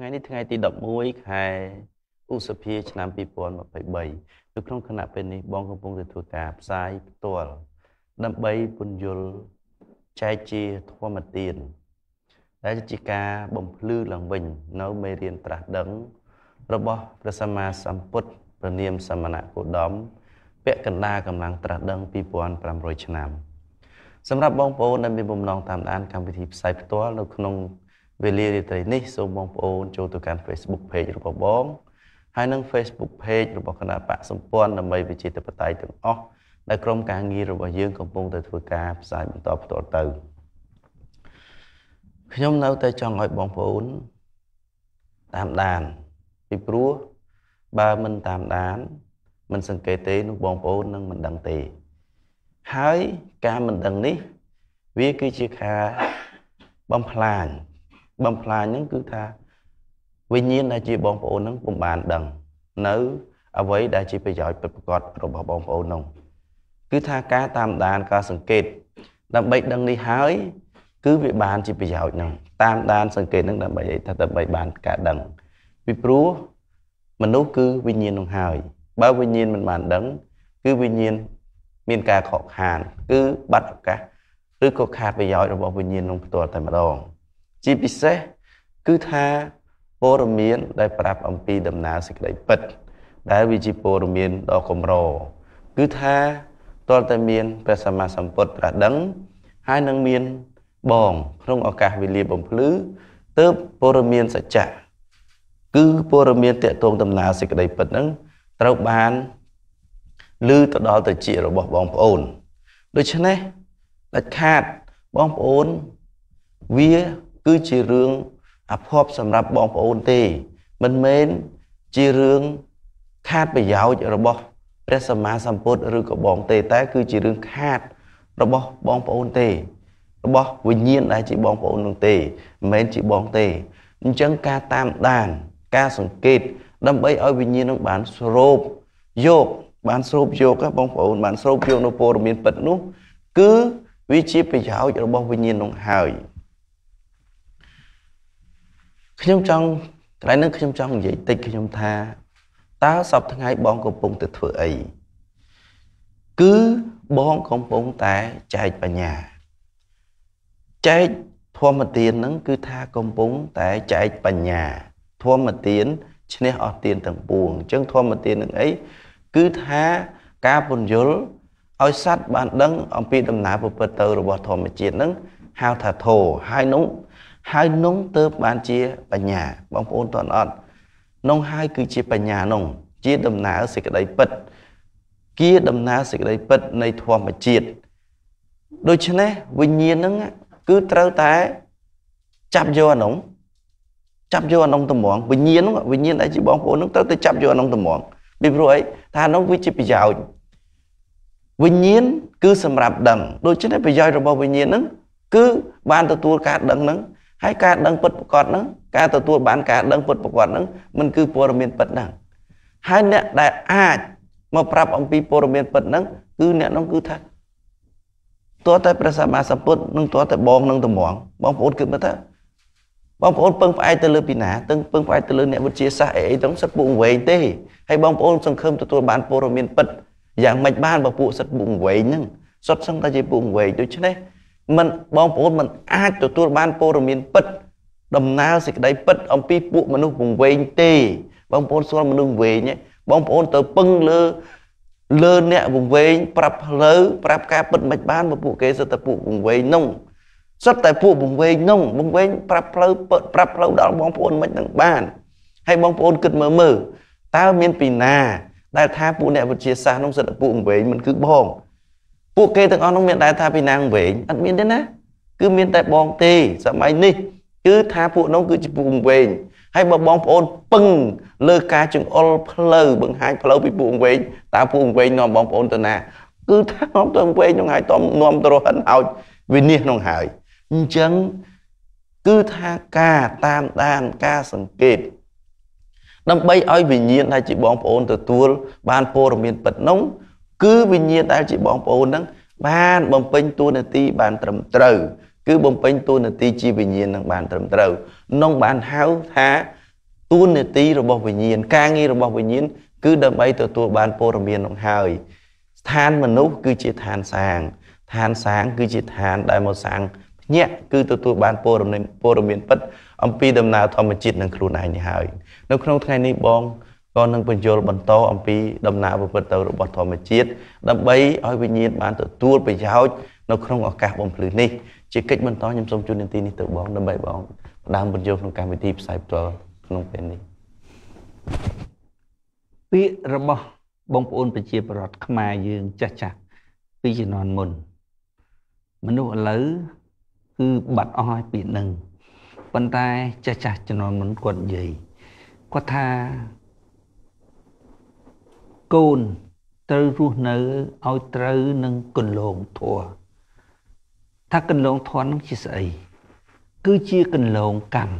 ថ្ងៃនេះថ្ងៃទី11ខែឧសភាឆ្នាំ2023នៅក្នុងគណៈពេលនេះបងកំពុងទទួលការផ្សាយផ្ទាល់ដើម្បីពន្យល់ចែកជាធម្មទានដែលជាការបំភ្លឺឡើងវិញ នៅមេរៀនត្រាស់ដឹងរបស់ព្រះសម្មាសម្ពុទ្ធព្រះនាមសមណគោដមពាក់កណ្ដាលកម្លាំងត្រាស់ដឹង2500ឆ្នាំ សម្រាប់បងប្អូនដែលមានបំណងតាមដាន កម្មវិធីផ្សាយផ្ទាល់នៅក្នុងវេលារាត្រីនេះសូមបងប្អូនចូលទៅកាន់ Facebook Page របស់បង ហើយនិង Facebook Page របស់គណៈបកសម្ព័ន្ធដើម្បីវិជាធិបតេយ្យទាំងអស់ដែលក្រុមការងាររបស់យើងកំពុងតែធ្វើការផ្សាយបន្តផ្ទាល់ទៅខ្ញុំនៅតែចង់ឲ្យបងប្អូន តាមដាន ពីព្រោះបើមិនតាមដានមិនសង្កេតទេនោះបងប្អូននឹងមិនដឹងទេ ហើយការមិនដឹងនេះ វាគឺជាការបំផ្លាញបំផ្លាញហ្នឹងគឺថាវិញ្ញាណដែលជាបងប្អូនហ្នឹងពុំបានដឹង នៅអ្វីដែលជាប្រយោជន៍ពិតប្រាកដរបស់បងប្អូននោះគឺថាការតាមដានការសង្កេតដើម្បីដឹងនេះហើយគឺវាបាន ជាប្រយោជន៍ហ្នឹង តាមដានសង្កេតហ្នឹងដើម្បីថាដើម្បីបានការដឹងពីព្រោះមនុស្សគឺវិញ្ញាណនឹងហើយ បើវិញ្ញាណមិនបានដឹង គឺវិញ្ញាណមានការខកខាន គឺបាត់ឱកាសឬក៏ខាតប្រយោជន៍របស់វិញ្ញាណនឹងផ្ទាល់តែម្ដងជាពិសេសគឺថាព័ត៌មានដែលប្រាប់អំពីដំណើរសេចក្តីពិតដែលវាជាព័ត៌មានដ៏កម្រគឺថាតលតែមានព្រះសម្មាសម្ពុទ្ធត្រាស់ដឹង ហើយនឹងមានបង ក្នុងឱកាសវេលាបំភ្លឺទៅព័ត៌មានសច្ចៈគឺព័ត៌មានតកតងដំណើរសេចក្តីពិតហ្នឹងត្រូវបានឮទៅដល់តជារបស់បងប្អូនដូច្នេះដាច់ខាតបងប្អូនវាគឺជារឿងអភ័ព្វសម្រាប់បងប្អូនទេ មិនមែនជារឿងខាតប្រយោជន៍របស់ព្រះសម្មាសម្ពុទ្ធឬក៏បងទេ តែ គឺជារឿងខាត របស់បងប្អូនទេ របស់វិញ្ញាណដែលជាបងប្អូននោះទេ មិនមែនជាបងទេអញ្ចឹងការតាមដានការសង្កេតដើម្បីឲ្យវិញ្ញាណនឹងបានស្រូបយកបានស្រូបយកបងប្អូនបានស្រូបយកនៅព័ត៌មានពិតនោះគឺវាជាប្រយោជន៍របស់វិញ្ញាណនោះហើយខ្ញុំចង់កន្លែងហ្នឹងខ្ញុំចង់និយាយតិចខ្ញុំថាតើសពថ្ងៃបងកំពុងទៅធ្វើអីគឺបងកំពុងតែចែកបញ្ញាចែកធម្មទានហ្នឹងគឺថាកំពុង តែចែកបញ្ញាធម្មទានឈ្នះអស់ទានទាំងពួងអញ្ចឹងធម្មទាននឹងអីគឺថាការពន្យល់ឲ្យសัตว์បានដឹងអំពីដំណើរប្រព្រឹត្តទៅរបស់ធម្មជាតិហ្នឹងហៅថាធោហើយនោះហើយនងទៅបានជាបញ្ញាបងប្អូនតន់អត់នងហើយគឺជា បញ្ញានងជា ដំណើរសេចក្តីពិត គាដំណើរសេចក្តីពិតនៃធម្មជាតិដូច្នេះវិញ្ញាណហ្នឹងគឺត្រូវតែចាប់យកអានោះចាប់យកអានោះតម្រងវិញ្ញាណហ្នឹងវិញ្ញាណដែលជាបងប្អូនហ្នឹងត្រូវតែចាប់យកអានោះតម្រងពីព្រោះអីថាអានោះវាជាប្រយោជន៍វិញ្ញាណគឺសម្រាប់ដឹង ដូច្នេះប្រយោជន៍របស់វិញ្ញាណហ្នឹង គឺបានទទួលការដឹងហ្នឹងហើយការដឹងពិតប្រកបហ្នឹងការទទួលបានការដឹងពិតប្រកបហ្នឹងมันគឺព័ត៌មានពិតហ្នឹងហើយអ្នកដែលអាចមកប្រាប់អំពីព័ត៌មានពិតហ្នឹងគឺអ្នកនោះគឺថាទោះតែព្រះសម្មាសម្ពុទ្ធនឹងទោះតែបងនឹងតម្រងបងប្អូនគិតមើលទៅបងប្អូនពឹងផ្អែកទៅលើពីណាទាំងពឹងផ្អែកទៅលើអ្នកវិទ្យាសាស្ត្រអីអីទាំងសិតពួកវែងទេហើយបងប្អូនសង្ឃឹមទទួលបានព័ត៌មានពិតយ៉ាងម៉េចបានបើពួកសិតពួកវែងហ្នឹងសុទ្ធសឹងតែជាពួកវែងដូច្នេះមិនបងប្អូនមិនអាចទទួលបានព័ត៌មានពិត ដំណើរសេចក្តីពិត អំពីពួកមនុស្សវង្វេងទេ បងប្អូនស្គាល់មនុស្សវែងបងប្អូន ទៅពឹងលើលើអ្នកវង្វេងប្រាប់ផ្លូវប្រាប់ការពិតមិនបានមកពួកគេសិតតែពួកវង្វេងនោះសិតតែពួកវង្វេងនោះវង្វេងប្រាប់ផ្លូវប្រាប់ផ្លូវដល់បងប្អូន មិននឹងបានហើយបងប្អូនគិតមើលមើលតើមាន ពីណា ដែលថាពួកអ្នកវិទ្យាសាស្ត្រនោះសិតតែពួកវង្វេងមិនគឺបងពួកគេទាំងអស់នោះមានដែរថាពីណាងវិញអត់មានទេណាគឺមានតែបងទេ សម័យនេះគឺថាពួកនោះគឺជាពួកវិញហើយបើបងប្អូនពឹង លើការចង្អុលផ្លូវបង្ហាញផ្លូវពីពួកវិញតើពួកវិញនាំបងប្អូនទៅណា គឺថានាំទៅវិញនឹងហើយតំនាំទៅរហិនអោចវិនិច្ឆ័យនឹងហើយអញ្ចឹងគឺថាការតាមដានការសង្កេតដើម្បីឲ្យវិញ្ញាណដែលជាបងប្អូនទទួលបានព័ត៌មានពិតនោះគឺវិញ្ញាណដែលជាបងប្អូនហ្នឹងបានបំពេញតួនាទី បានត្រឹមត្រូវ គឺបំពេញតួនាទីជាវិញ្ញាណនឹងបានត្រឹមត្រូវនោះបានហៅថាតួនាទីរបស់វិញ្ញាណការងាររបស់វិញ្ញាណគឺដើម្បីទទួលបានព័ត៌មាននោះហើយស្ថានមនុស្សគឺជាឋានសាងឋានសាងគឺជាឋានដែលមកសាងភ្នាក់គឺទទួលបានព័ត៌មានព័ត៌មានពិតអំពីដំណើរធម្មជាតិនឹងខ្លួនឯងនេះហើយនៅក្នុងថ្ងៃនេះបងក៏នឹងបញ្យលបន្តអំពីដំណើរប្រព្រឹត្តទៅរបស់ធម្មជាតិដើម្បីឲ្យវិញ្ញាណបានទទួលប្រយោជន៍នៅក្នុងឱកាសបំភ្លឺនេះជាកិច្ចបន្តខ្ញុំសូមជូននាទីនេះទៅបងដើម្បីបងផ្ដើមបញ្យលក្នុងកម្មវិធីផ្សាយផ្ទាល់ក្នុងពេលនេះពាក្យរបស់បងប្អូនប្រជាពលរដ្ឋខ្មែរយើងចាស់ចាស់ពីជំនាន់មុនមនុស្សឥឡូវគឺបាត់អស់ហើយពាក្យនឹងប៉ុន្តែចាស់ចាស់ជំនាន់មុនគាត់និយាយគាត់ថាកូនត្រូវរស់នៅឲ្យត្រូវនឹងគន្លងធัวថាគន្លងធន់នឹងជាស្អីគឺជាគន្លងកម្ម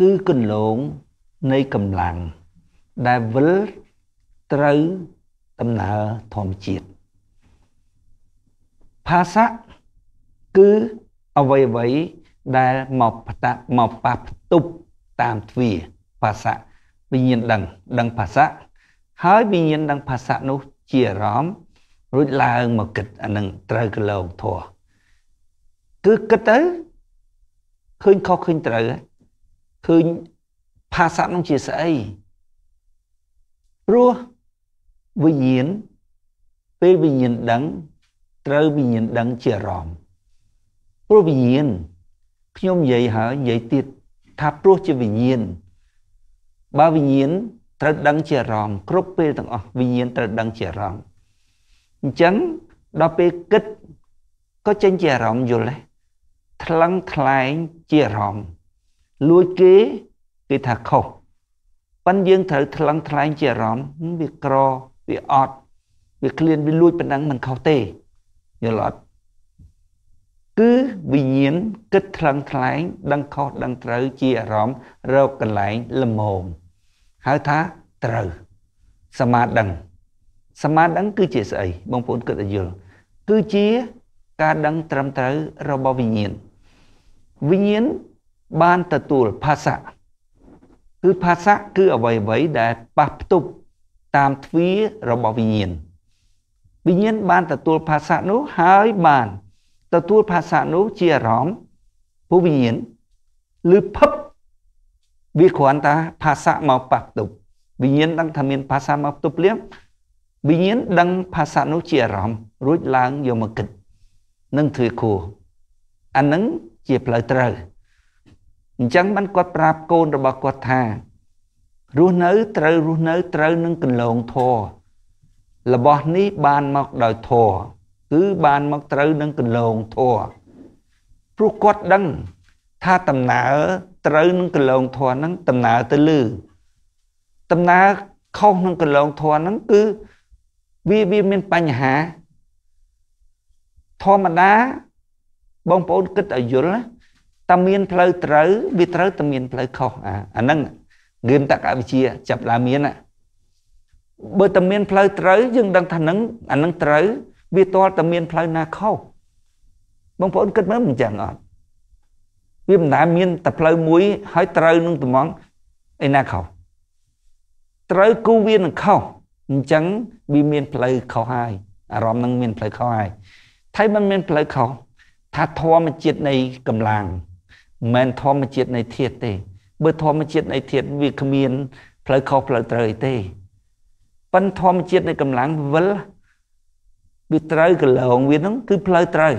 គឺគន្លងនៃកម្លាំងដែលវិលត្រូវដំណើរធម្មជាតិភាសាគឺអ្វីអ្វីដែលមកបតមកប៉ះផ្ទុបតាមទ្វាភាសាវិញ្ញាណដឹងដឹងភាសាហើយវិញ្ញាណដឹងភាសានោះ ជាអារម្មណ៍រួចឡើង មកគិតអានឹងត្រូវកលោកធោះគឺគិតទៅឃើញខុសឃើញត្រូវឃើញភាសានោះជាស្អីព្រោះវិញ្ញាណពេលវិញ្ញាណដឹង ត្រូវវិញ្ញាណដឹងជាអារម្មណ៍ព្រោះវិញ្ញាណខ្ញុំនិយាយហើយនិយាយទៀតថាព្រោះជាវិញ្ញាណបើវិញ្ញាណត្រូវដឹងជាអារម្មណ៍គ្រប់ពេលទាំងអស់វិញ្ញាណត្រូវដឹងជាអារម្មណ៍អញ្ចឹងដល់ពេលគិតក៏ចេញជាអារម្មណ៍យល់ដែរថ្លឹងថ្លែងជាអារម្មណ៍លួចគេគេថាខុសប៉ិនយើងត្រូវថ្លឹងថ្លែងជាអារម្មណ៍វាក្រវាអត់វាឃ្លានវាលួចប៉ុណ្ណឹងមិនខុសទេយល់អត់គឺវិញ្ញាណគិតថ្លឹងថ្លែងដឹងខុសដឹងត្រូវជាអារម្មណ៍រកកន្លែងល្មមហៅថាត្រូវសមាដឹងសមាដឹង គឺជាស្អីបងប្អូនគិតឲ្យយល់គឺជាការដឹងត្រឹមត្រូវរបស់វិញ្ញាណវិញ្ញាណបានទទួលផាសៈគឺផាសៈគឺអ្វីអ្វីដែលប៉ះផ្ទុបតាមទ្វាររបស់វិញ្ញាណវិញ្ញាណបាន ទទួលផាសៈនោះហើយបាន ទទួលផាសៈនោះជាអារម្មណ៍ពូវិញ្ញាណឬភពវាគ្រាន់តែផាសៈមកប៉ះផ្ទុបវិញ្ញាណដឹងថាមានផាសៈមកផ្ទុបលៀបវិញ្ញាណដឹងផាសៈនោះជាអារម្មណ៍រួចឡើងយកមកគិតនឹងធ្វើគួរអានឹងជាផ្លូវត្រូវអញ្ចឹងបានគាត់ប្រាប់កូនរបស់គាត់ថារស់នៅត្រូវរស់នៅត្រូវនឹងកន្លងធររបស់នេះបានមកដោយធរគឺបានមកត្រូវនឹងកន្លងធរព្រោះគាត់ដឹងថាដំណើរត្រូវនឹងកលងធនហ្នឹងដំណើរទៅលើដំណើរខុសនឹងកលងធនហ្នឹងគឺវាវាមានបញ្ហាធម្មតាបងប្អូនគិតឲ្យយល់តែមាន ផ្លូវត្រូវវាត្រូវតែមានផ្លូវខុសអាហ្នឹងងឿនតកវិជា ចាប់ឡើងមាន បើតែមានផ្លូវត្រូវយើងដឹងថាហ្នឹងអាហ្នឹងត្រូវវាតលតែមានផ្លូវណាខុសបងប្អូនគិតមើលមិនចឹងអត់វាមិនដែលមានតែផ្លូវមួយហើយត្រូវនឹងតំងឯណាខុសត្រូវគូវានឹងខុសអញ្ចឹងវាមាន ផ្លូវខុសហើយអារម្មណ៍នឹងមានផ្លូវខុសហើយថាมันមានផ្លូវខុសថាធម្មជាតិនៃកម្លាំងមិនមែនធម្មជាតិនៃធាតុទេបើធម្មជាតិនៃធាតុវាគ្មានផ្លូវខុសផ្លូវត្រូវអីទេប៉ុន្តែធម្មជាតិនៃកម្លាំងវិលវាត្រូវកលងវានឹងគឺផ្លូវត្រូវ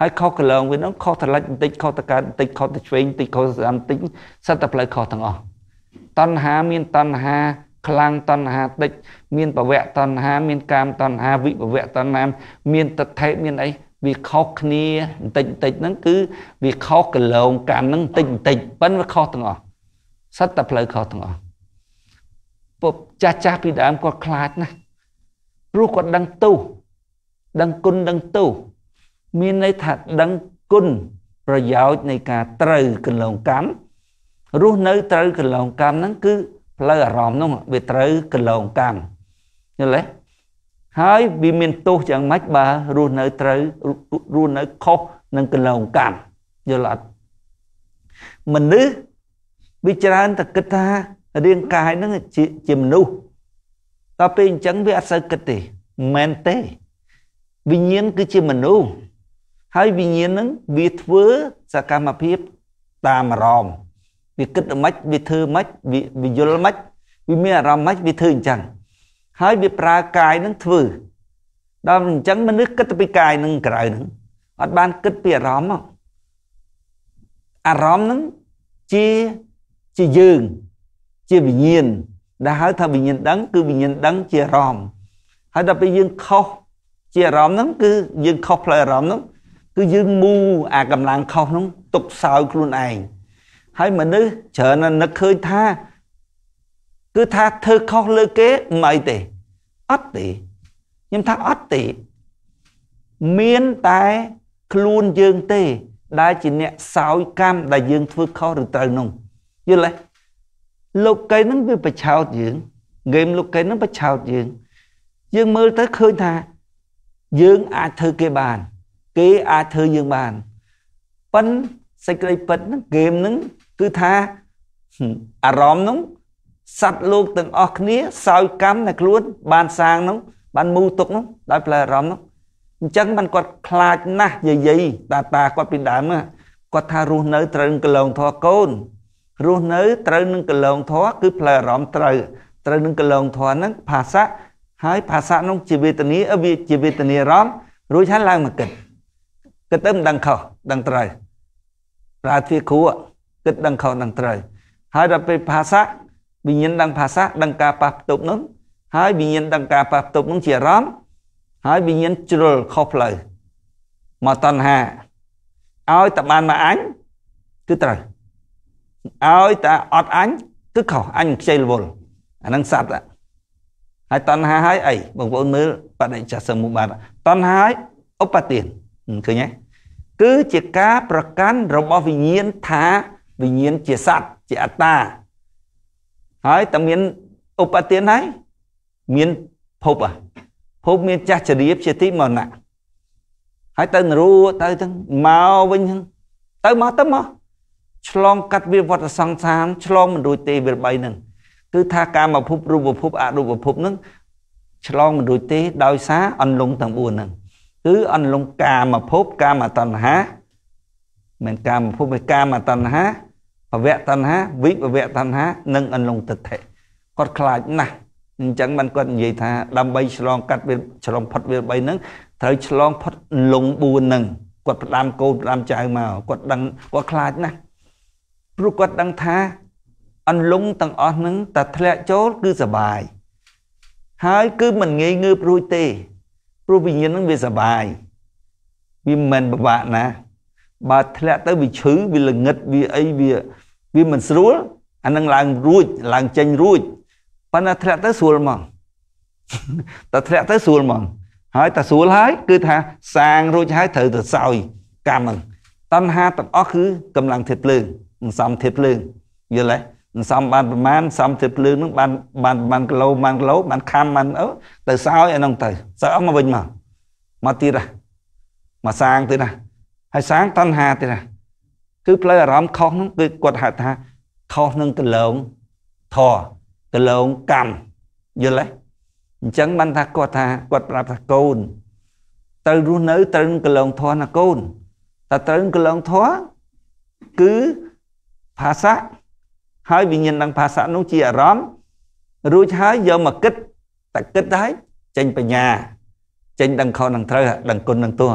ហើយខុសកន្លងវានឹងខុសត្រឡិចបន្តិចខុសតកើតបន្តិចខុសតឆ្វេងបន្តិចខុសស្ដាំបន្តិចសិតតែផ្លូវខុសទាំងអស់តណ្ហាមានតណ្ហាខ្លាំងតណ្ហាតិច មានបវៈតណ្ហាមានកាមតណ្ហាវិបវៈតណ្ហាមានតថេមានអីវាខុសគ្នាបន្តិចបន្តិចហ្នឹងគឺវាខុសកលងកម្មហ្នឹងបន្តិចបន្តិចប៉ិនវាខុសទាំងអស់សិតតែផ្លូវខុសទាំងអស់ពុកចាស់ចាស់ពីដើមគាត់ខ្លាចណាស់ព្រោះគាត់ដឹងទោសដឹងគុណដឹងទោសមានន័យថាដឹងគុណប្រយោជន៍នៃការត្រូវកន្លងកម្មរស់នៅត្រូវកន្លងកម្មហ្នឹងគឺ ផ្លូវអារម្មណ៍នោះវាត្រូវកន្លងកម្មយល់ទេហើយវាមានទោសយ៉ាងម៉េចបើរស់នៅត្រូវរស់នៅខុសនឹងកន្លងកម្មយល់អត់មនុស្សវាច្រើនតែគិតថារាងកាយហ្នឹងជាជាមនុស្សដល់ពេលអញ្ចឹងវាអត់សូវគិតទេមិនមែនទេ វិញ្ញាណគឺជាមនុស្សហើយវិញ្ញាណនឹងវាធ្វើសកម្មភាពតាមអារម្មណ៍វាគិតមិនវាធ្វើមិនវាយល់មិនវាមានអារម្មណ៍មិនវាធ្វើអញ្ចឹងហើយវាប្រើកាយនឹងធ្វើដល់អញ្ចឹងមនុស្សគិតទៅពីកាយនឹងក្រៅនឹងអត់បានគិតពីអារម្មណ៍អារម្មណ៍នឹងជាជាយើង ជាវិញ្ញាណដែលហៅថាវិញ្ញាណដឹង គឺវិញ្ញាណដឹងជាអារម្មណ៍ហើយដល់ពេលយើងខុសជាអារម្មណ៍ហ្នឹង គឺយើងខុសផ្លូវអារម្មណ៍ហ្នឹងគឺយើងមូអាកម្លាំងខុសនោះទុកសោយខ្លួនឯងហើយមនុស្សច្រើនណាស់នឹកឃើញថាគឺថាធ្វើខុសលើគេមិនអីទេអត់ទេខ្ញុំថាអត់ទេមានតែខ្លួនយើងទេ ដែលជាអ្នកសោយកម្មដែលយើងធ្វើខុសឬត្រូវនោះយល់ទេលោកកេនឹងវាប្រឆោតយើងហ្គេមលោកកេនឹងប្រឆោតយើង យើងមើលទៅឃើញថាយើងអាចធ្វើគេបានគេអាចធ្វើយើងបានប៉ិនសេចក្តីពិតហ្នឹងហ្គេមហ្នឹងគឺថាអារម្មណ៍ហ្នឹងសត្វលោកទាំងអស់គ្នាសោយកម្មតែខ្លួន បានសាងហ្នឹងបានមូទុកហ្នឹងដោយផ្លែអារម្មណ៍ហ្នឹងអញ្ចឹងបានគាត់ខ្លាចណាស់យាយីតាតាគាត់ពីដើមគាត់ថារស់នៅ ត្រូវនឹងកលងធរកូនរស់នៅត្រូវនឹងកលងធរគឺផ្លែអារម្មណ៍ត្រូវត្រូវនឹងកលងធរហ្នឹងភាសាហើយភាសានោះជាវេទនាវាជាវេទនារំរួចហើយឡើងមកគិតគិតទៅមិនដឹងខុសដឹងត្រូវប្រាទ្យាគ្រូគិតដឹងខុសដឹងត្រូវហើយដល់ពេលភាសាវិញ្ញាណដឹងភាសាដឹងការប៉ះផ្ទុកនោះហើយវិញ្ញាណដឹងការប៉ះផ្ទុកនោះជាអារម្មណ៍ហើយវិញ្ញាណជ្រុលខុសផ្លូវមកតណ្ហាឲ្យតបានមកអញគឺត្រូវឲ្យតែអត់អញគឺខុសអញខ្ជិលវល់អានឹងសត្វហើយតណ្ហាហើយអីបងប្អូនមើលបដិចសមុបាទតណ្ហាហើយឧបទានឃើញទេគឺជាការប្រកាន់របស់វិញ្ញាណថាវិញ្ញាណជាសត្វជាអត្តាហើយតើមានឧបទានហើយមានភពភពមានចាស់ជ្រាបជាទីមរណៈហើយទៅនរូទៅទាំងមកវិញទៅមកទៅមកឆ្លងកាត់វាវត្តសង្សារឆ្លងមិនរួចទេវា3ហ្នឹងគឺថាកាមភពរូបភពអរូបភពហ្នឹងឆ្លងមិនរួចទេដោយសារអន្លង់ទាំង4ហ្នឹងគឺអន្លង់កាមភពកាមតណ្ហាមិនកាមភពឯកាមតណ្ហាភវៈតណ្ហាវិភវៈតណ្ហានិងអន្លង់ទិដ្ឋិគាត់ខ្លាចណាស់អញ្ចឹងបានគាត់និយាយថាដើម្បីឆ្លងកាត់វាឆ្លងផុតវា3ហ្នឹងត្រូវឆ្លងផុតលង4ហ្នឹងគាត់ផ្ដាំកូនផ្ដាំចៅមកគាត់ដឹងគាត់ខ្លាចណាស់ព្រោះគាត់ដឹងថាអន្លង់ទាំងអស់ហ្នឹង តែធ្លាក់ចូលគឺសបាយហើយគឺមិនងាយងើបរួចទេព្រោះវិញ្ញាណហ្នឹងវាសបាយវាមិនមែនពិបាកណាបើធ្លាក់ទៅវាឈឺវាល្ងឹតវាអីវាវាមិនស្រួលអានឹងឡើងរួចឡើងចេញរួចប៉ុន្តែធ្លាក់ទៅស្រួលហ្មងតែធ្លាក់ទៅស្រួលហ្មងហើយតែស្រួលហើយ គឺថាសាងរួចហើយត្រូវទៅសោយកម្មហ្នឹងតណ្ហាទាំងអស់គឺកម្លាំងធាតុភ្លើងមិនសមធាតុភ្លើងយល់ទេសន្សំបានប្រមាណសំទៅភ្លើងនឹងបានបានប្រមាណគីឡូបានគីឡូបានខាំបានអឺទៅសោយអានឹងទៅសោយអស់មកវិញមកមកទៀតណាមកសាងទៀតណាហើយសាងតណ្ហាទៀតណាគឺផ្លូវអារម្មណ៍ខុសនឹងគឺគាត់ហៅថាខុសនឹងកលងធរកលងកម្មយល់ទេអញ្ចឹងបានថាគាត់ថាគាត់ប្រាប់ថាកូនត្រូវរស់នៅត្រូវនឹងកលងធរណាកូនតែត្រូវនឹងកលងធរគឺភាសាហើយវិញ្ញាណដឹងភាសានោះជាអារម្មណ៍រួចហើយយកមកគិតតែគិតដែរចេញបញ្ញា ចេញដឹងខុសនឹងត្រូវដឹងគុណនឹងទោស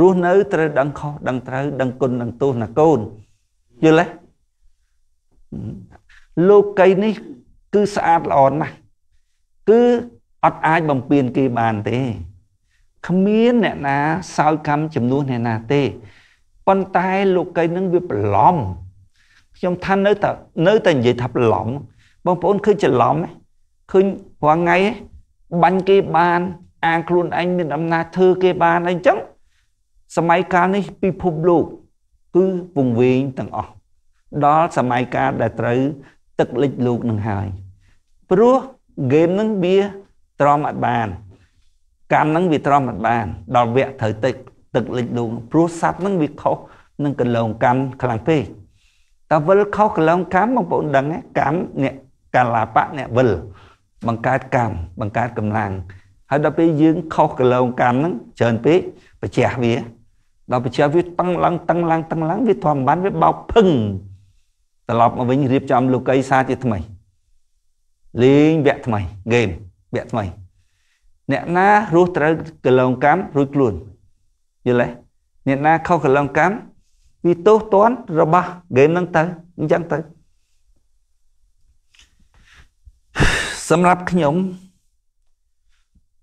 រស់នៅ ត្រូវដឹងខុសដឹងត្រូវដឹងគុណនឹងទោសណាកូនយល់ទេលោកីនេះគឺស្អាតល្អណាស់គឺអត់អាចបំពេញគេបានទេគ្មានអ្នកណាសោយកម្មចំនួនអ្នកណាទេប៉ុន្តែលោកីនឹងវាប្រឡំខ្ញុំថានៅតែនៅតែនិយាយថាប្រឡំបងប្អូនឃើញច្រឡំឃើញរាល់ថ្ងៃបាញ់គេបានអាងខ្លួនឯងមានអំណាចធ្វើគេបានអីចឹងសម័យកាលនេះពិភពលោកគឺវង្វេងទាំងអស់ដល់សម័យកាលដែលត្រូវទឹកលិចលោកនឹងហើយព្រោះហ្គេមនឹងវាទ្រាំអត់បានកម្មនឹងវាទ្រាំអត់បាន ដល់វគ្គត្រូវទឹកទឹកលិចលោកព្រោះសัตว์នឹងវាខុសនឹងកន្លងកម្មខ្លាំងពេកតើវិលខុសកលងកម្មបងប្អូនដឹងកម្មអ្នកកាលាបៈអ្នកវិលបង្កើតកម្មបង្កើតកម្លាំងហើយដល់ពេលយើងខុសកលងកម្មហ្នឹងច្រើនពេកប្រជះវាដល់ប្រជះវាតឹងឡើងតឹងឡើងតឹងឡើងវាធម្មបានវាបោកភឹងត្រឡប់មកវិញរៀបចំលោកីសាជាថ្មីលេងវគ្គថ្មី game វគ្គថ្មីអ្នកណារស់ត្រូវកលងកម្មរួចខ្លួនយល់ទេអ្នកណាខុសកលងកម្មពីទោសទណ្ឌរបស់ហ្គេមហ្នឹងទៅអញ្ចឹងទៅ សម្រាប់ខ្ញុំ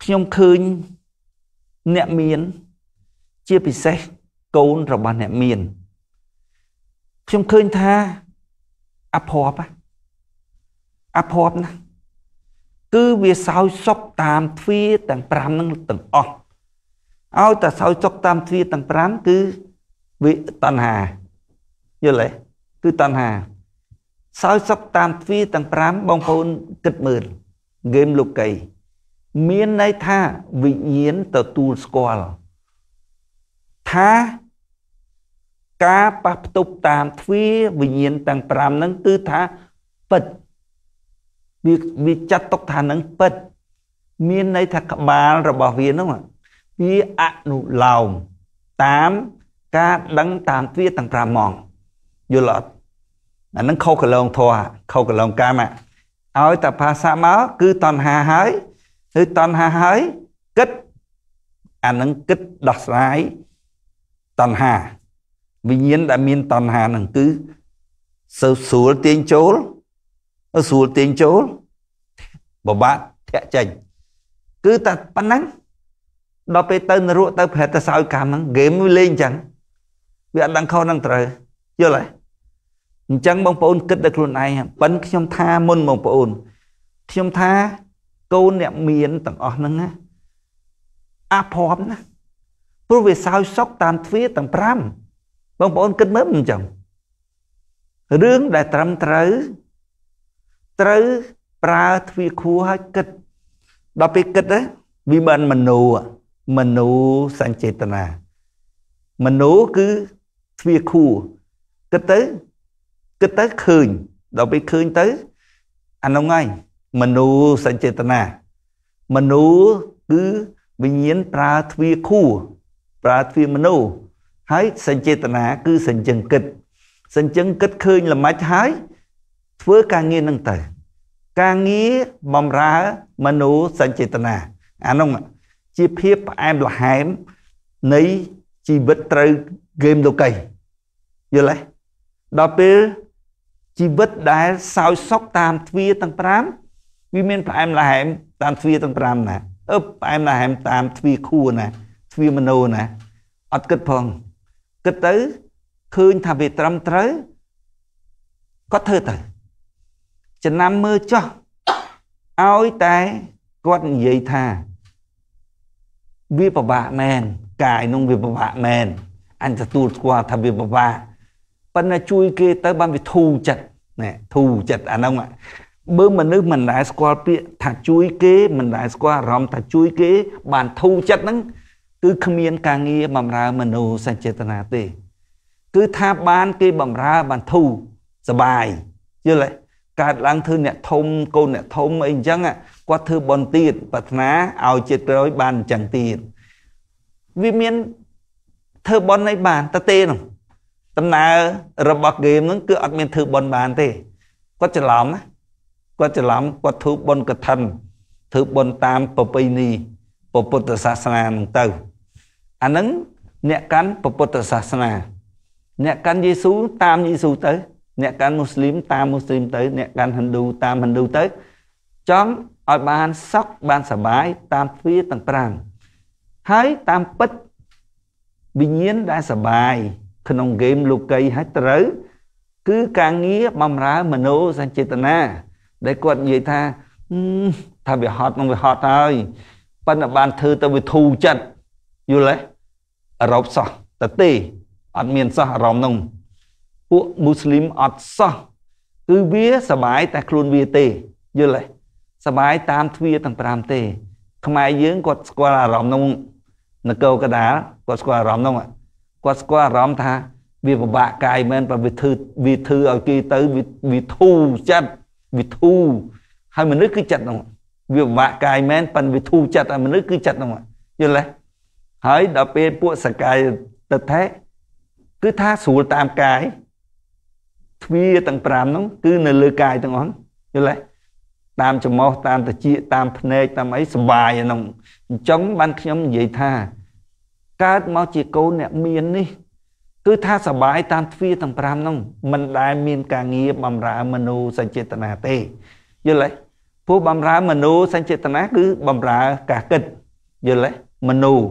ខ្ញុំឃើញអ្នកមាន ជាពិសេស កូនរបស់អ្នកមានខ្ញុំឃើញថាអភ័ព្វអភ័ព្វណាគឺវាសោយសុខតាមទ្វាទាំង5នឹងទាំងអស់ឲ្យតែសោយសុខតាមទ្វាទាំង5គឺវិតណ្ហាយល់ទេគឺតណ្ហាសោយសុខតាមទ្វាទាំង5បងប្អូនគិតមើលហ្គេមលោកីមានន័យថាវិញ្ញាណទទួលស្គាល់ថាការប៉ះផ្ទុបតាមទ្វាវិញ្ញាណទាំង5ហ្នឹងគឺថាពិតវាវាចាត់ទុកថានឹងពិត មានន័យថាក្បាលរបស់វាហ្នឹងវាអនុលោមតាមការដឹងតាមទ្វាទាំង5ម៉ងយល់អត់អានឹងខុសកលងធរខុសកលងកម្មឲ្យតភាសាមកគឺតណ្ហាហើយឬតណ្ហាហើយគិតអានឹងគិតដោះស្រាយតណ្ហាវិញ្ញាណដែលមានតណ្ហានឹងគឺសូវស្រួលទាញចូលស្រួលទាញចូលបបាក់ធាក់ចេញគឺតែប៉ុណ្ណឹងដល់ពេលទៅនរកទៅប្រែតសោយកម្មហ្នឹងហ្គេមវាលេងអញ្ចឹងវាអត់ដឹងខុសនឹងត្រូវយល់ទេអញ្ចឹងបងប្អូនគិតដល់ខ្លួនឯងប៉ិនខ្ញុំថាមុនបងប្អូនខ្ញុំថាកូនអ្នកមានទាំងអស់ហ្នឹងណាអាភ័ព្វណាព្រោះវាសោយសុកតាមទ្វារទាំង5បងប្អូនគិតមើលអញ្ចឹងរឿងដែលត្រឹមត្រូវ ត្រូវប្រើទ្វារខួរឲ្យគិតដល់ពេលគិតវាមិនមនោមនោសញ្ចេតនាមនោគឺទ្វាខួរគិតទៅគិតទៅឃើញដល់ពេលឃើញទៅអានោះហើយមនោសញ្ចេតនាមនោគឺវិញ្ញាណប្រើទ្វាខួរប្រើទ្វាមនោហើយសញ្ចេតនាគឺសញ្ជឹងគិតសញ្ជឹងគិតឃើញល្មិចហើយធ្វើការងារនឹងទៅ ការងារបំរើមនោសញ្ចេតនាអានោះជាភាពផ្អែមល្ហែមនៃជីវិតត្រូវហ្គេមលោកីយល់ទេដល់ពេលជីវិតដែលសោយសុខតាមទ្វារទាំង5វាមាន ផ្អែមល្ហែមតាមទ្វារទាំង5ណាអឺផ្អែមល្ហែមតាមទ្វារខួរណាទ្វារមโนណាអត់គិតផងគិតទៅឃើញថាវាត្រឹមត្រូវគាត់ធ្វើទៅចំណាំមើលចោះឲ្យតែគាត់និយាយថាវាពិបាកមែនកាយនឹងវាពិបាកមែនអញទទួលស្គាល់ថាវាពិបាកប៉ុន្តែជួយគេទៅបានវាធូរចិត្តណែធូរចិត្តអាហ្នឹងបើមនុស្សមិនដែលស្គាល់ពាក្យថាជួយគេមិនដែលស្គាល់អារម្មណ៍ថាជួយគេ បានធូរចិត្តហ្នឹងគឺគ្មាន ការងារបំរើមនុស្សសេចក្ដីទេគឺថាបានគេបំរើបានធូរសបាយយល់ទេកើតឡើងធ្វើអ្នកធំកូនអ្នកធំអីអញ្ចឹងគាត់ធ្វើបន់ទៀតប្រាថ្នាឲ្យជាតិក្រោយបានអញ្ចឹងទៀតវាមានធ្វើប៉ុនអីបានតែទេនោះដំណើររបស់ហ្គេមហ្នឹងគឺអត់មានធ្វើប៉ុនបានទេគាត់ច្រឡំណាគាត់ច្រឡំគាត់ធ្វើប៉ុនកឋិនធ្វើប៉ុនតាមប្រពៃណីពុទ្ធសាសនាហ្នឹងទៅ អាហ្នឹងអ្នកកាន់ពុទ្ធសាសនាអ្នកកាន់យេស៊ូតាមយេស៊ូទៅអ្នកកាន់មូស្លីមតាមមូស្លីមទៅអ្នកកាន់ហិណ្ឌូតាមហិណ្ឌូទៅ ចង់ឲ្យបានសុខបានសบายតាមទ្វាទាំងហើយតាមពិតវិញ្ញាណដែលសបាយក្នុងហ្គេមលោកីហើយត្រូវគឺការងារបំរើមโนសញ្ចេតនាដែលគាត់និយាយថាថាវាហត់នឹងវាហត់ហើយប៉ុន្តែបានធ្វើទៅវាធូរចិត្តយល់ទេអរ៉ុបសោះតទេអត់មានសោះអារម្មណ៍នឹងពួកមូស្លីមអត់សោះគឺវាសបាយតែខ្លួនវាទេយល់ទេសបាយតាមទ្វាទាំង5ទេខ្មែរយើងគាត់ស្គាល់អារម្មណ៍នឹងនគរកដាលគាត់ស្គាល់អារម្មណ៍នោះគាត់ស្គាល់អារម្មណ៍ថា វាពិបាកកាយមែនបើវាធឺវាធឺឲ្យគេទៅវាធូរចិត្តវាធូរហើយមនុស្សគឺចិត្តនោះវាពិបាកកាយមែនប៉ុន្តែវាធូរចិត្តឲ្យមនុស្សគឺចិត្តនោះយល់ទេហើយដល់ពេលពួកសកាយតិដ្ឋិគឺថាស្រួលតាមកាយទ្វាទាំង5នោះគឺនៅលើកាយទាំងអស់យល់ទេតាមច្មោះតាមតិចតាមភ្នែកតាមអីសុបាយហ្នឹងអញ្ចឹងបានខ្ញុំនិយាយថាកើតមកជាកូនអ្នកមាននេះ គឺថាសបាយតាមទ្វារទាំង5ហ្នឹងមិនដែលមានការងារបំរើមនុស្សសញ្ចេតនាទេយល់ទេពួកបំរើមនុស្សសញ្ចេតនាគឺបំរើការគិតយល់ទេមនុស្ស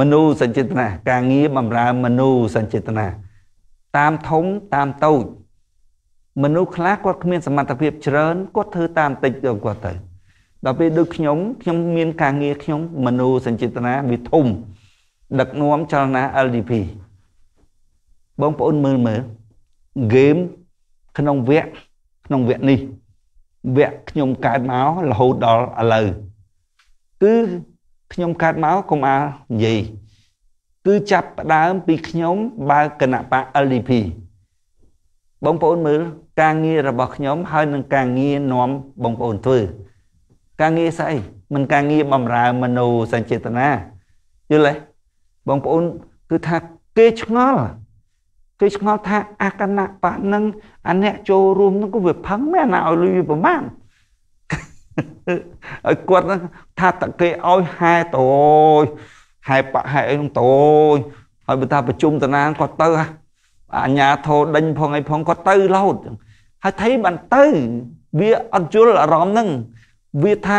មនុស្សសញ្ចេតនាការងារបំរើមនុស្សសញ្ចេតនាតាមធំតាមតូចមនុស្សខ្លះគាត់គ្មានសមត្ថភាពច្រើនគាត់ធ្វើតាមតិចគាត់ទៅដល់ពេលដូចខ្ញុំខ្ញុំមានការងារខ្ញុំមនោសញ្ចេតនាវាធំដឹកនាំចលនា LDP បងប្អូនមើលមើលហ្គេមក្នុងវគ្គក្នុងវគ្គនេះវគ្គខ្ញុំកើតមករហូតដល់ឥឡូវគឺខ្ញុំកើតមកកុំអានិយាយគឺចាប់ផ្ដើមពីខ្ញុំបើកគណៈបក LDP បងប្អូនមើលការងាររបស់ខ្ញុំហើយនឹងការងារនាំ បងប្អូនធ្វើការងារស្អីមិនការងារបំរើមនោសញ្ចេតនាយល់ទេបងប្អូនគឺថាគេឆ្ងល់គេឆ្ងល់ថាអកណបៈនឹងអាអ្នកចូលរួមនឹងគឺវាផឹងមែនណាឲ្យលុយវាប្រមាណឲ្យគាត់ថាតគេឲ្យហែតអូយហែបាក់ហែអីនឹងតអូយហើយបើថាប្រជុំតាណាគាត់ទៅអញ្ញាធោដេញផងអីផងគាត់ទៅរហូតហើយថៃបានទៅ វាអត់យល់អារម្មណ៍នឹងវាថា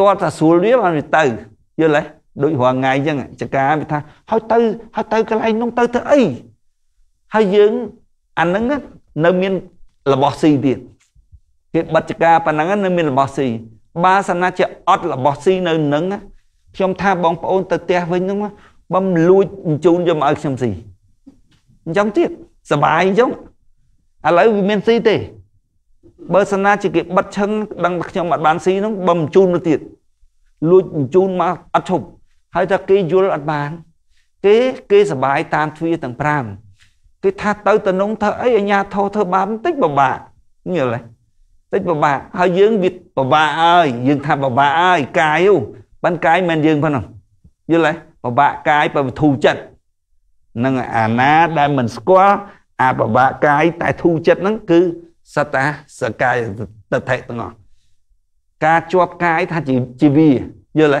តើតាស្រួលវាបានវាទៅយល់ទេដូចរាល់ថ្ងៃអញ្ចឹងចកាវាថាហើយទៅហើយទៅកន្លែងនោះទៅធ្វើអីហើយយើងអាហ្នឹងនៅមានរបស់ស៊ីទៀតគេបិទចកាប៉ុណ្ណឹងនៅ មានរបស់ស៊ីបើសិនជាអត់របស់ស៊ីនៅនឹងខ្ញុំថាបងប្អូនទៅផ្ទះវិញហ្នឹងបំលួចអញ្ជូនយកមកឲ្យខ្ញុំស៊ីអញ្ចឹងទៀតសบายអញ្ចឹងឥឡូវវាមានស៊ីទេបើសិនណាជាគេបិទឈឹងដឹងខ្ញុំអត់បានស៊ីនោះបើបញ្ជូនទៅទៀតលួចបញ្ជូនមកអត់ឈប់ហើយថាគេយល់អត់បានគេគេសបាយតាមទ្វារទាំង5គេថាទៅតំណងធ្វើអីអាញាធោធ្វើបាបបន្តិចពិបាកយល់ទេតិចពិបាកហើយយើងវាពិបាកហើយយើងថាពិបាកហើយកាយប៉ុន្តែកាយមិនយើងប៉ុណ្ណោះយល់ទេពិបាកកាយបើវិធូចិត្តនឹងអាណាដែលមិនស្គាល់អាពិបាកកាយតែធូចិត្តហ្នឹងគឺសត្វតាសកាយតថេទាំងអស់ការជាប់កាយថាជាជីវាយល់ទេ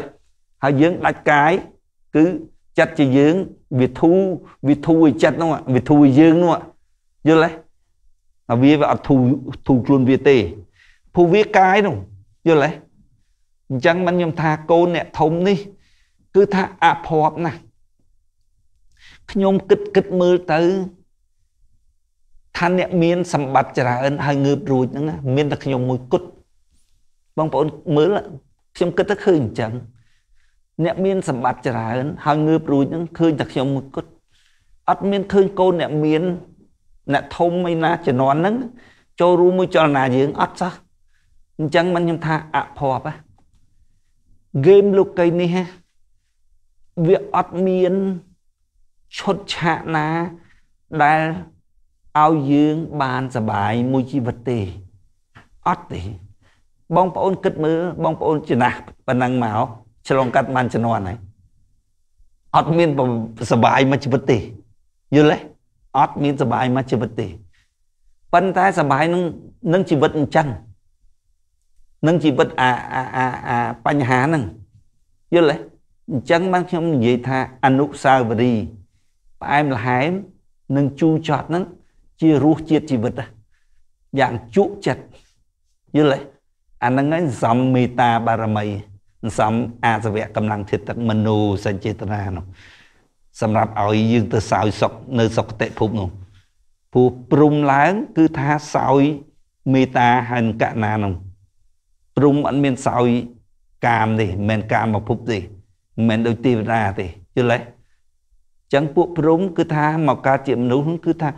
ហើយយើងដាច់កាយគឺចិត្តជាយើងវាធូវាធូឲ្យចិត្តនោះវាធូឲ្យយើងនោះយល់ទេអាវាវាអត់ធូធូខ្លួនវាទេព្រោះវាកាយនោះយល់ទេអញ្ចឹងមិនខ្ញុំថាកូនអ្នកធំនេះគឺថាអភ័ព្វណាស់ខ្ញុំគិតគិតមើលទៅថាអ្នកមានសម្បត្តិច្រើន ហើយងើបរួចហ្នឹងមានតែខ្ញុំមួយគត់បងប្អូនមើលខ្ញុំគិតទៅឃើញអញ្ចឹងអ្នកមានសម្បត្តិច្រើន ហើយងើបរួចហ្នឹងឃើញតែខ្ញុំមួយគត់អត់មានឃើញកូនអ្នកមានអ្នកធំឯណាជំនាន់ហ្នឹងចូលរួមមួយចលនាយើងអត់សោះអញ្ចឹងមិនខ្ញុំថាអភ័ព្វហ្គេមលោកីនេះវាអត់មានឈុតឆាកណាដែលឲ្យយើងបានសបាយមួយជីវិតទេអត់ទេ បងប្អូនគិតមើលបងប្អូនចំណាស់ប៉ុណ្ណឹងមកឆ្លងកាត់បានជំនាន់ហើយអត់មានសបាយមួយជីវិតទេយល់ទេអត់មានសបាយមួយជីវិតទេប៉ុន្តែសបាយនឹងនឹងជីវិតអញ្ចឹងនឹងជីវិតអាអាអាអាបញ្ហាហ្នឹងយល់ទេអញ្ចឹងបានខ្ញុំនិយាយថាអនុសាវរីយ៍ផ្អែមល្ហែមនិងជូរចត់ហ្នឹងជារសជាតិជីវិតយ៉ាងជក់ចិត្តយល់ទេអាហ្នឹងឯងសំមេតាបារមីសំអាសវៈកម្លាំងចិត្តមនោសញ្ចេតនានោះសម្រាប់ឲ្យយើងទៅសោយសុខនៅសុគតិភពនោះព្រោះព្រំឡើងគឺថាសោយមេតាហើនកណានោះព្រំអត់មានសោយកាមទេមិនមែនកាមមកភពទេមិនមែនដូចទេវតាទេយល់ទេចឹងពួកព្រំគឺថាមកកើតជាមនុស្សគឺថា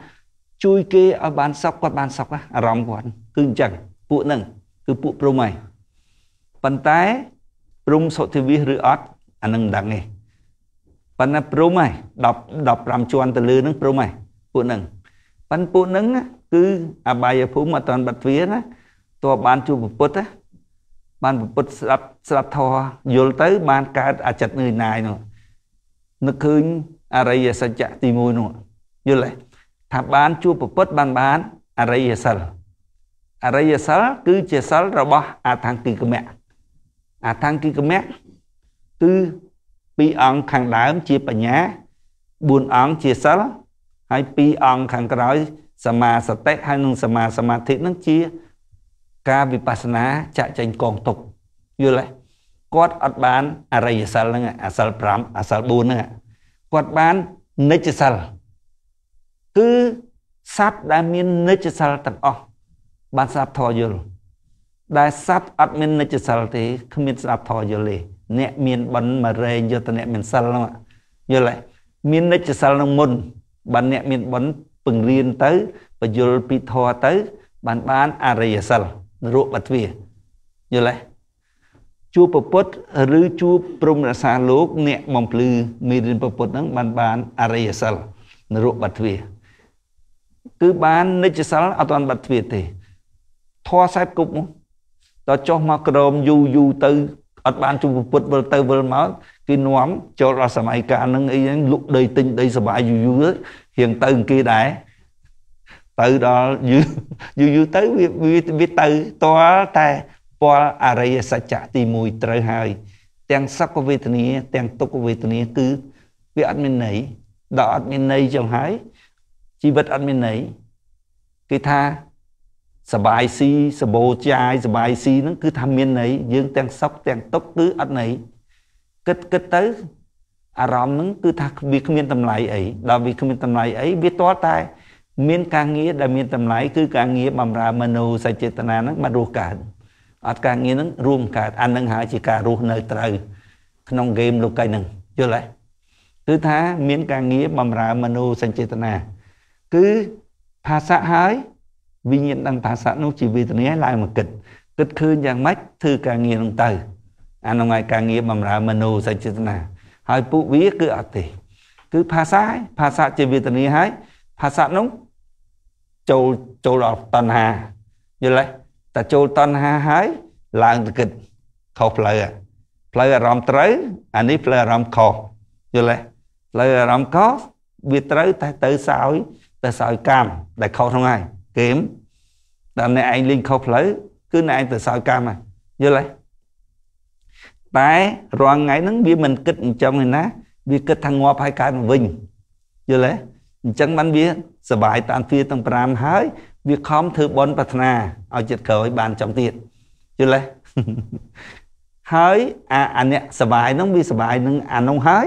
ជួយគេឲ្យបានសុខគាត់បានសុខអារម្មណ៍គាត់គឺអញ្ចឹងពួកហ្នឹងគឺពួកព្រំហើយប៉ុន្តែព្រំសុធិវិសឬអត់អានឹងមិនដឹងទេប៉ុន្តែព្រំហើយ10 15ជាន់ទៅលើហ្នឹងព្រំហើយពួកហ្នឹងប៉ុន្តែពួកហ្នឹងគឺអបាយភូមិអត់តាន់បាត់ទ្វាណាតើបានជួបពុទ្ធណាបានពុទ្ធស្ដាប់ស្ដាប់ធម៌យល់ទៅបានកើតអាចិតនឿយណាយនោះនឹកឃើញអរិយសច្ចៈទី1នោះយល់ទេថាបានជួបពុទ្ធបានបានអរិយសិលអរិយសិលគឺជាសិលរបស់អថង្គិកមៈអថង្គិកមៈគឺពីរអង្គខាងដើមជាបញ្ញា4អង្គជាសិល ហើយពីរអង្គខាងក្រោយ សមាសតិហើយនិងសមាសមាធិនឹងជា ការវិបស្សនាចាក់ចែងកងទុកយល់ទេគាត់អត់បាន អរិយសិលហ្នឹងអាសិល5អាសិល4ហ្នឹងគាត់បាននិច្ចសិលគឺសត្វដែលមាននិច្ចសិលទាំងអស់បានស្ដាប់ធម៌យល់ដែលសត្វអត់មាននិច្ចសិលទេ គ្មានស្ដាប់ធម៌យល់ទេអ្នកមានបិណ្ឌមករែងយកតអ្នកមានសិលហ្នឹងយល់ទេមាននិច្ចសិលនឹងមុន បានអ្នកមានបិណ្ឌពង្រៀនទៅបញ្យល់ពីធម៌ទៅ បានបានអរិយសិលរូបទ្វាយល់ទេជួបពុទ្ធឬជួបព្រំរសាលោកអ្នកបំភ្លឺមេរៀនពុទ្ធហ្នឹងបានបានអរិយសិលរូបទ្វាគឺបាននិច្ចសិលអត់ទាន់បាត់ទ្វាទេធေါ်ខ្សែគប់ដល់ចុះមកក្រមយូរយូរទៅ អត់បានជួបពុទ្ធវិលទៅវិលមកគឺនាំចូលដល់សម័យកាលហ្នឹងអីហ្នឹងលុកដីទិញដីសបាយយូរយូររៀងទៅគេដែរទៅដល់យូរយូរទៅវាវាទៅតលតែពលអរិយសច្ចៈទី1ត្រូវហើយ ទាំងសុខវេទនាទាំងទុក្ខវេទនាគឺវាអត់មានន័យដល់អត់មានន័យចឹងហើយជីវិតអត់មានន័យគឺថាសបាយស៊ីសបោចាយសបាយស៊ីហ្នឹងគឺថាមានន័យយើង ទាំងសុខទាំងទុក្ខគឺអត់ន័យគិតគិតទៅអារម្មណ៍ហ្នឹងគឺថាវាគ្មានតម្លៃអីដល់វាគ្មានតម្លៃអីវាទាល់តែមានការងារដែលមានតម្លៃគឺការងារបំរើមនុស្សចេតនាហ្នឹងបានរស់កើតអត់ការងារហ្នឹងរួមកើតអានឹងហើយជាការរស់នៅត្រូវក្នុងហ្គេមលោកីយហ្នឹងយល់ទេគឺថាមាន ការងារបំរើមនុស្សចេតនាគឺភាសៈហើយវិញ្ញាណដឹងភាសៈនោះជាវេទនាឡើងមកគិតគិតឃើញយ៉ាងម៉េចធ្វើការងារនោះទៅអានោះឯការងារបំរើមនោសចេតនា ហើយពួកវាគឺអត់ទេគឺភាសាភាសាជាវេទនាហើយភាសានោះចូលចូលដល់តណ្ហាយល់ទេតែចូលតណ្ហាហើយឡើងទៅគិតខុសផ្លូវផ្លូវអារម្មណ៍ត្រូវអានេះផ្លូវអារម្មណ៍ខុសយល់ទេផ្លូវអារម្មណ៍ខុសវាត្រូវតែទៅសោយតែសើចកម្មដែលខុសហ្នឹងហើយហ្គេមតែអ្នកឯងលេងខុសផ្លូវគឺអ្នកឯងទៅសើចកម្មហើយយល់ទេតែរាល់ថ្ងៃហ្នឹងវាមិនគិតអញ្ចឹងទេណា វាគិតថាងាប់ហើយកើតមកវិញយល់ទេអញ្ចឹងបានវាសបាយតាមទាទាំង5ហើយ វាខំធ្វើបន់ប្រាថ្នាឲ្យចិត្តក្រោយបានចំទៀតយល់ទេហើយអាអាអ្នកសបាយហ្នឹងវាសបាយនឹងអានោះហើយ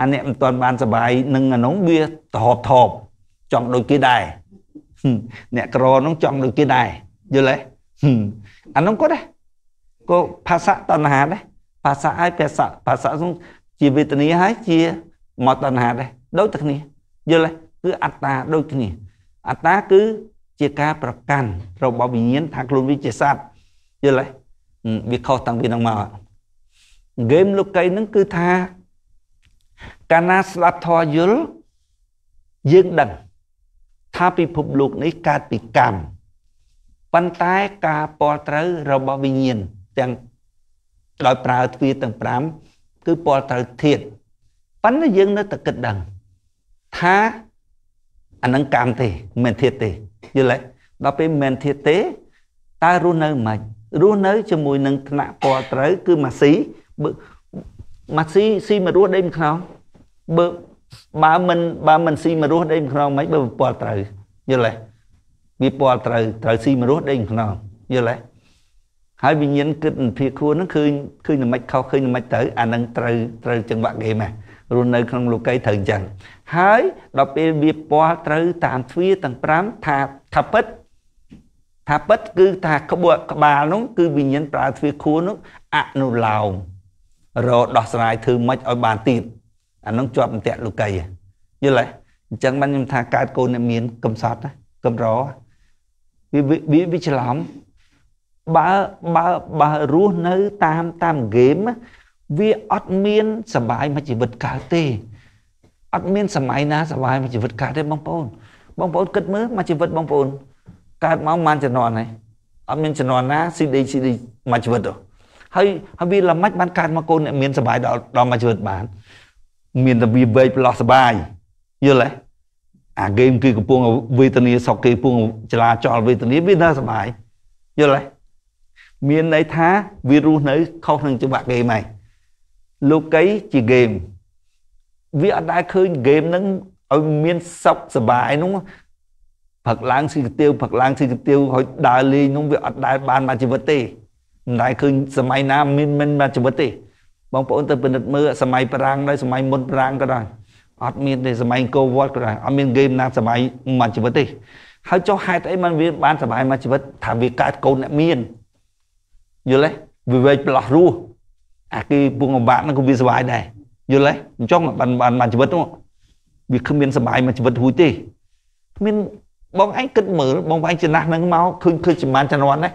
អាអ្នកមិនទាន់បានសបាយនឹងអានោះវាតហប់ថប់ចង់ដូចគេដែរអ្នកក្រនឹងចង់ដូចគេដែរយល់ទេអានោះគាត់ដែរក៏ភាសាតណ្ហាដែរភាសាឲ្យភាសាភាសានោះជាវេទនាហើយជាមកតណ្ហាដែរដូចតែគ្នាយល់ទេគឺអត្តាដូចគ្នាអត្តាគឺជាការប្រកាន់របស់វិញ្ញាណថាខ្លួនវាជាសត្វយល់ទេវាខុសតាំងពីនឹងមកហ្គេមលោកីនឹងគឺថាកាលណាស្ដាប់ធម៌យល់យើងដឹងថាពិភពលោកនេះកើតពីកម្មប៉ុន្តែការពលត្រូវរបស់វិញ្ញាណទាំងដោយប្រើទ្វារទាំង5គឺពលត្រូវធាតប៉ុន្តែយើងនៅតែគិតដឹងថាអានឹងកម្មទេមិនមែនធាតទេយល់ទេដល់ពេលមិនមែនធាតទេតើរស់នៅមិនរស់នៅជាមួយនឹងថ្នាក់ពលត្រូវ គឺម៉ាស៊ីម៉ាស៊ីស៊ីមករស់ដេកក្នុងបើបើមិនបើមិនស៊ីមរស់ដេកក្នុងមិនបើពណ៌ត្រូវយល់ទេវាពណ៌ត្រូវត្រូវស៊ីមរស់ដេកក្នុងយល់ទេហើយវិញ្ញាណគិតភាគួរនឹងឃើញឃើញមិនខុសឃើញមិនទៅ អានឹងត្រូវត្រូវចង្វាក់គេម៉ែរស់នៅក្នុងលោកីត្រូវអញ្ចឹងហើយដល់ពេលវាពណ៌ត្រូវតាមទ្វាទាំង5ថាថាពិតថាពិតគឺថាក្បួតក្បាលនោះគឺវិញ្ញាណប្រើទ្វាខួរនោះអនុលោមរកដោះស្រាយធ្វើម៉េចឲ្យបានទៀតអានឹងជាប់អន្តៈលោកីយល់ទេអញ្ចឹងបានខ្ញុំថាកើតកូនអ្នកមាន កំសត់កំរវាវាវាច្រឡំបើបើបើរស់នៅតាមតាមហ្គេមវាអត់មានសុបាយមួយជីវិតកើតទេអត់មានសម័យណាសុបាយមួយជីវិតកើតទេបងប្អូន បងប្អូនគិតមើលមួយជីវិតបងប្អូនកើតមកមិនចំនួនហើយអត់មានចំនួនណាស៊ីឌីស៊ីឌីមួយជីវិតទេហើយហើយវាល្មិចបានកើតមកកូនអ្នកមានសុបាយដល់ដល់មួយជីវិតបានមានតែវាវែកប្រឡោះសបាយយល់ទេអាហ្គេមគឺកំពុងវេទនាសក់គេកំពុងចលាចលវេទនាវានៅសបាយយល់ទេមានន័យថាវារស់នៅ ខុសនឹងច្បាប់ហ្គេមហើយលោកីជាហ្គេម វាអត់ដែលឃើញហ្គេមហ្នឹងឲ្យមានសុខសបាយនោះផឹកឡើងស៊ីកាទៀវផឹកឡើងស៊ីកាទៀវហើយដើរលេងនោះវាអត់ដែលបានមកជីវិតទេមិនដែលឃើញសម័យណាមានមិនមកជីវិតទេបងប្អូនទៅពិនិត្យមើលសម័យប្រាំងដែរសម័យមុនប្រាំងក៏ដែរអត់មានទេសម័យអង្គរវត្តក៏ដែរអត់មានហ្គេមណាសម័យមួយជីវិតទេហើយចុះហេតុអីมันវាបានសុបាយមួយជីវិតថាវាកើតកូនអ្នកមានយល់ទេវាវែកប្លោះរស់អាគេពុងអបាក់ហ្នឹងក៏វាសុបាយដែរយល់ទេអញ្ចឹងបានបានមួយជីវិតហ្នឹងវាគ្មានសុបាយមួយជីវិតហួយទេគ្មានបងឯងគិតមើលបងឯងចំណាស់ហ្នឹងមកឃើញឃើញចំណានជំនាន់ណា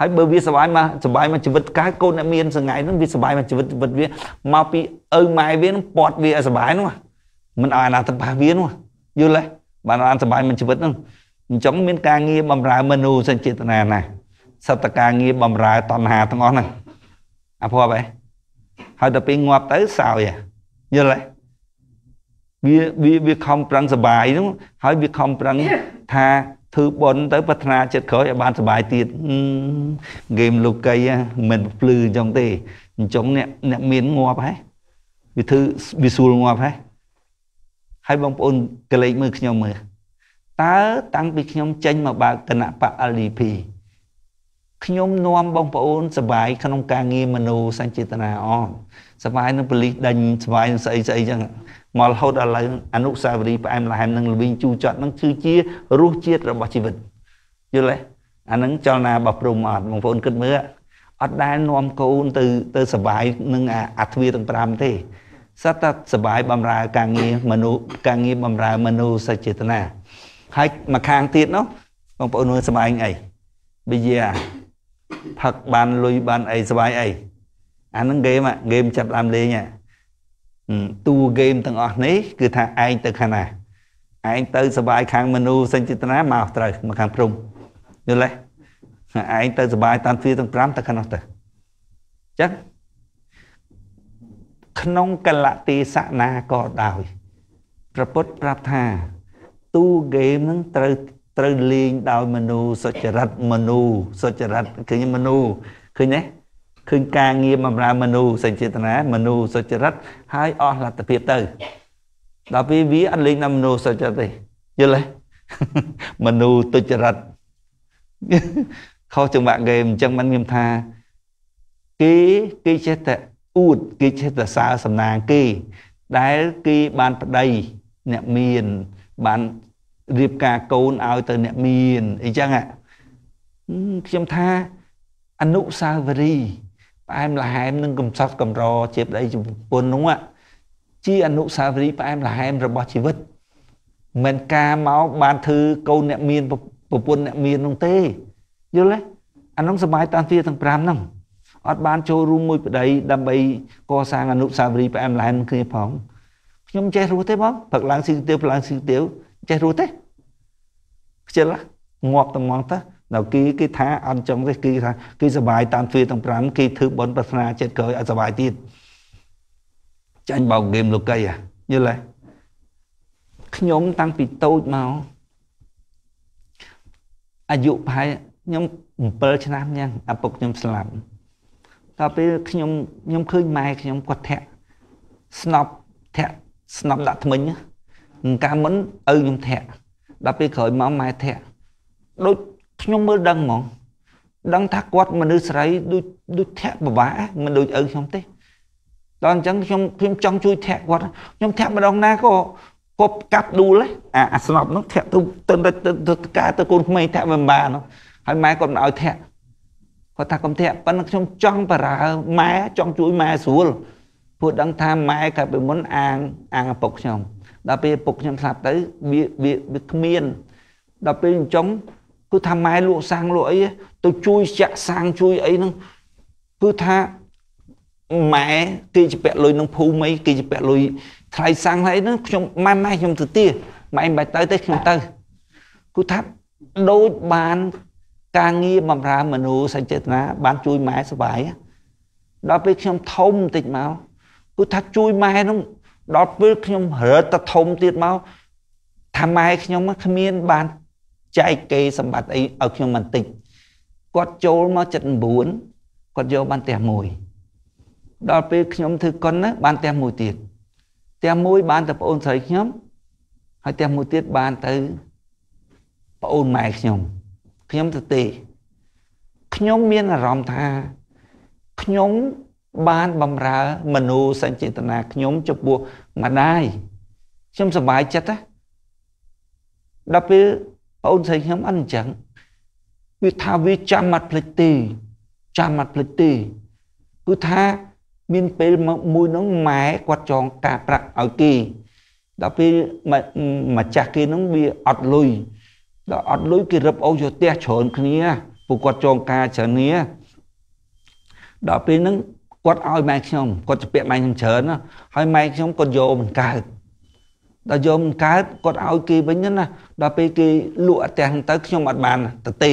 ហើយបើវាសុបាយមកសុបាយមកជីវិតកើតកូនអ្នកមានសង្ហើយនឹងវាសុបាយមកជីវិតជីវិតវាមកពីឪម៉ែវានឹងពាត់វាឲ្យសុបាយនោះមិនឲ្យអនាគតរបស់វានោះយល់ទេបានបានសុបាយមកជីវិតនឹងអញ្ចឹងមាន ការងារបំរើមនុស្សសេចក្ដីណាណាសត្វតការងារបំរើតណ្ហាទាំងអស់ហ្នឹងអាភ័ព្វឯងហើយដល់ពេលងាប់ទៅសោយយល់ទេវាវាវាខំប្រឹងសុបាយហ្នឹងហើយវាខំប្រឹងថាធ្វើប៉ុនទៅប្រាថ្នាចិត្តក្រោយឲ្យបានសុបាយទៀតហ្គេមលោកីមិនភ្លឺអញ្ចឹងទេអញ្ចឹងអ្នកអ្នកមានងាប់ហើយវាធ្វើវាស្រួលងាប់ហើយហើយបងប្អូនកលេចមើលខ្ញុំមើលតើតាំងពីខ្ញុំចេញមកបើកគណៈបក LDP ខ្ញុំនាំបងប្អូនសបាយក្នុងការងារមនោសញ្ចេតនាអស់សបាយនឹងប៉លីសដេញសបាយនឹងស្អីស្អីចឹងមករហូតដល់ឥឡូវអនុស្សាវរីយ៍ផ្អែមល្ហែមនិងល្វីងជូរចត់នឹងគឺជារសជាតិរបស់ជីវិតយល់ទេអានឹងចលនារបស់ព្រំអត់បងប្អូនគិតមើលអត់ដែលនាំកូនទៅទៅសបាយនឹងអាទ្វាទាំង5ទេសត្វតែសបាយបំរើការងារមនុស្សការងារបំរើមនុស្សចេតនាហើយមកខាងទៀតនោះបងប្អូនមើលសបាយអីវិជាផឹកបានលុយបានអីសបាយអីអានឹងហ្គេមហ្គេមចាប់ដើមលេងហ្នឹងទូហ្គេមទាំងអស់នេះ គឺថាឯងទៅខាងណាឯងទៅសបាយខាងមនុស្សសេចក្ដីណាមកត្រូវមកខាងព្រំយល់ទេឯងទៅសបាយ តាមទ្វារទាំង5ទៅខាងនោះទៅអញ្ចឹងក្នុងកលតិសណាក៏ដោយប្រពុតប្រាប់ថា ទូហ្គេមនឹងត្រូវត្រូវលេងដោយមនុស្សសុចរិតមនុស្សសុចរិតឃើញមនុស្សឃើញទេឃើញការងារបម្រើមនុស្សសេចក្ដីណាមនុស្សសុចរិតហើយអស់លទ្ធភាពទៅដល់ពេលវាអត់លេងដល់មនុស្សសុចរិតទេយល់ទេមនុស្សទុច្ចរិតខុសចង្វាក់ហ្គេមអញ្ចឹងມັນខ្ញុំថាគេគេចេះតែអួតគេចេះតែសើសំណាងគេដែលគេបានប្តីអ្នកមានបានរៀបការកូនឲ្យទៅអ្នកមាន អីចឹងខ្ញុំថាអនុសាវរីយ៍ផ្អែមល្ហែមនិងកំសត់កម្រជាប្តីជាប្រពន្ធនោះជាអនុស្សាវរីយ៍ផ្អែមល្ហែមរបស់ជីវិត មិនការមកបានធ្វើកូនអ្នកមានប្រពន្ធអ្នកមាននោះទេ យល់ទេអានោះសម័យតាំងពីទាំង5ហ្នឹងអត់បាន ចូលរួមមួយប្តីដើម្បីកសាងអនុស្សាវរីយ៍ផ្អែមល្ហែមគ្នាផងខ្ញុំចេះរស់ទេបងព្រឹកឡើងស៊ីទៀវឡើងស៊ីទៀវចេះរស់ទេខ្ជិលងាប់តងងតើនៅគីគេថាអត់ចឹងទេគេថាគេសុបាយតាមទ្វារទាំង5គេធ្វើបន់ប្រាថ្នាចិត្តក្រោយឲ្យសុបាយទៀតចាញ់បោកហ្គេមលោកីហ៎យល់ទេខ្ញុំតាំងពីតូចមកអាយុប្រហែលខ្ញុំ7ឆ្នាំញ៉ាំឪពុកខ្ញុំស្លាប់ដល់ពេលខ្ញុំខ្ញុំឃើញម៉ែខ្ញុំគាត់ធាក់ស្នប់ធាក់ស្នប់ដាក់ថ្មិញកាលមុនឪខ្ញុំធាក់ដល់ពេលក្រោយមកម៉ែធាក់ដូចខ្ញុំមើលដឹងហ្មងដឹងថាគាត់មនុស្សស្រីដូចដូចធាក់ពិបាកមិនដូចឪខ្ញុំទេដល់អញ្ចឹងខ្ញុំខ្ញុំចង់ជួយធាក់គាត់ខ្ញុំធាក់ម្ដងណាក៏គប់កាត់ដួលអាអាស្នប់នោះធាក់ទៅទៅទៅកាទៅកូនក្មេងធាក់មិនបានហើយម៉ែគាត់មិនឲ្យធាក់គាត់ថាកុំធាក់ប៉ុន្តែខ្ញុំចង់បារើម៉ែចង់ជួយម៉ែស្រួលព្រោះដឹងថាម៉ែកាលពីមុនអាងអាងឪពុកខ្ញុំដល់ពេលឪពុកខ្ញុំស្លាប់ទៅវាវាគ្មានដល់ពេលអញ្ចឹងគឺថាម៉ែលក់សាំងលក់អីទៅ ជួយចាក់សាំងជួយអីហ្នឹងគឺថាម៉ែគេជិះពាក់លុយនឹងភូមិអីគេជិះពាក់លុយថ្លៃសាំងថ្លៃហ្នឹងខ្ញុំម៉ែម៉ែខ្ញុំទៅទាម៉ែមិនបាច់ទៅទេខ្ញុំទៅគឺថាដូចបានការងារបម្រើមនុស្សសេចក្ដីណាបានជួយម៉ែសុបាយដល់ពេលខ្ញុំធំបន្តិចមកគឺថាជួយម៉ែហ្នឹងដល់ពេលខ្ញុំរើទៅធំទៀតមកថាម៉ែខ្ញុំគ្មានបានចែកគេសម្បត្តិអីឲ្យខ្ញុំបន្តិចគាត់ចូលមក79គាត់យកបានផ្ទះមួយដល់ពេលខ្ញុំធ្វើកុនណាបានផ្ទះមួយទៀតផ្ទះមួយបានតែប្អូនស្រីខ្ញុំ ហើយផ្ទះមួយទៀតបានទៅប្អូនម៉ែខ្ញុំខ្ញុំទៅទេខ្ញុំមានអារម្មណ៍ថាខ្ញុំបានបំរើមនោសញ្ចេតនាខ្ញុំចំពោះម្ដាយខ្ញុំសប្បាយចិត្តណាដល់ពេលអូនស្រីខ្ញុំអត់អញ្ចឹងវាថាវាចាំអត់ភ្លេចទេចាំអត់ភ្លេចទេគឺថាមានពេលមកមួយនោះម៉ែគាត់ចងការប្រាក់ឲ្យគេដល់ពេលម្ចាស់គេនោះវាអត់លុយដល់អត់លុយគេរឹបអូសយកផ្ទះច្រើនគ្នា ពួកគាត់ចងការច្រើនគ្នាដល់ពេលហ្នឹងគាត់ឲ្យម៉ែខ្ញុំគាត់ជពាក់ម៉ែខ្ញុំច្រើនហើយម៉ែខ្ញុំគាត់យកមិនកើតដល់យកមិនកើតគាត់ឲ្យគេវិញណាដល់ពេលគេលក់អត់ទាំងទៅខ្ញុំអត់បានទៅទេ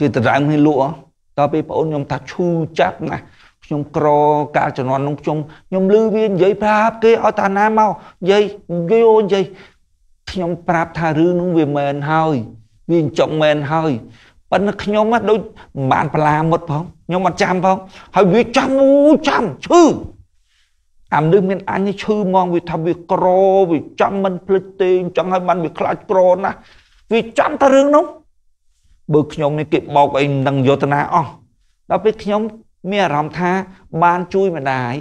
គេតម្រើងឲ្យលក់ដល់ពេលបងអូនខ្ញុំថាឈឺចាប់ណាស់ខ្ញុំក្រកាលជំនាន់នោះខ្ញុំខ្ញុំលឺវានិយាយប្រាប់គេឲ្យតាណាមកនិយាយយោនិយាយខ្ញុំប្រាប់ថារឿងនោះវាមែនហើយវាចង់មែនហើយប៉ុន្តែខ្ញុំហ្នឹងដូចមិនបានបលាមុតផងខ្ញុំអត់ចាំផង ហើយវាចាំអូចាំឈឺអាមនុស្សមានអញឈឺមកវាថាវាក្រវាចង់មិនភ្លេចទេចង់ឲ្យបានវាខ្លាចក្រណាស់វាចាំតែរឿងនោះបើខ្ញុំនេះគេបោកអីនឹងយោធនាអស់ដល់ពេលខ្ញុំមានអារម្មណ៍ថាបានជួយម្ដាយ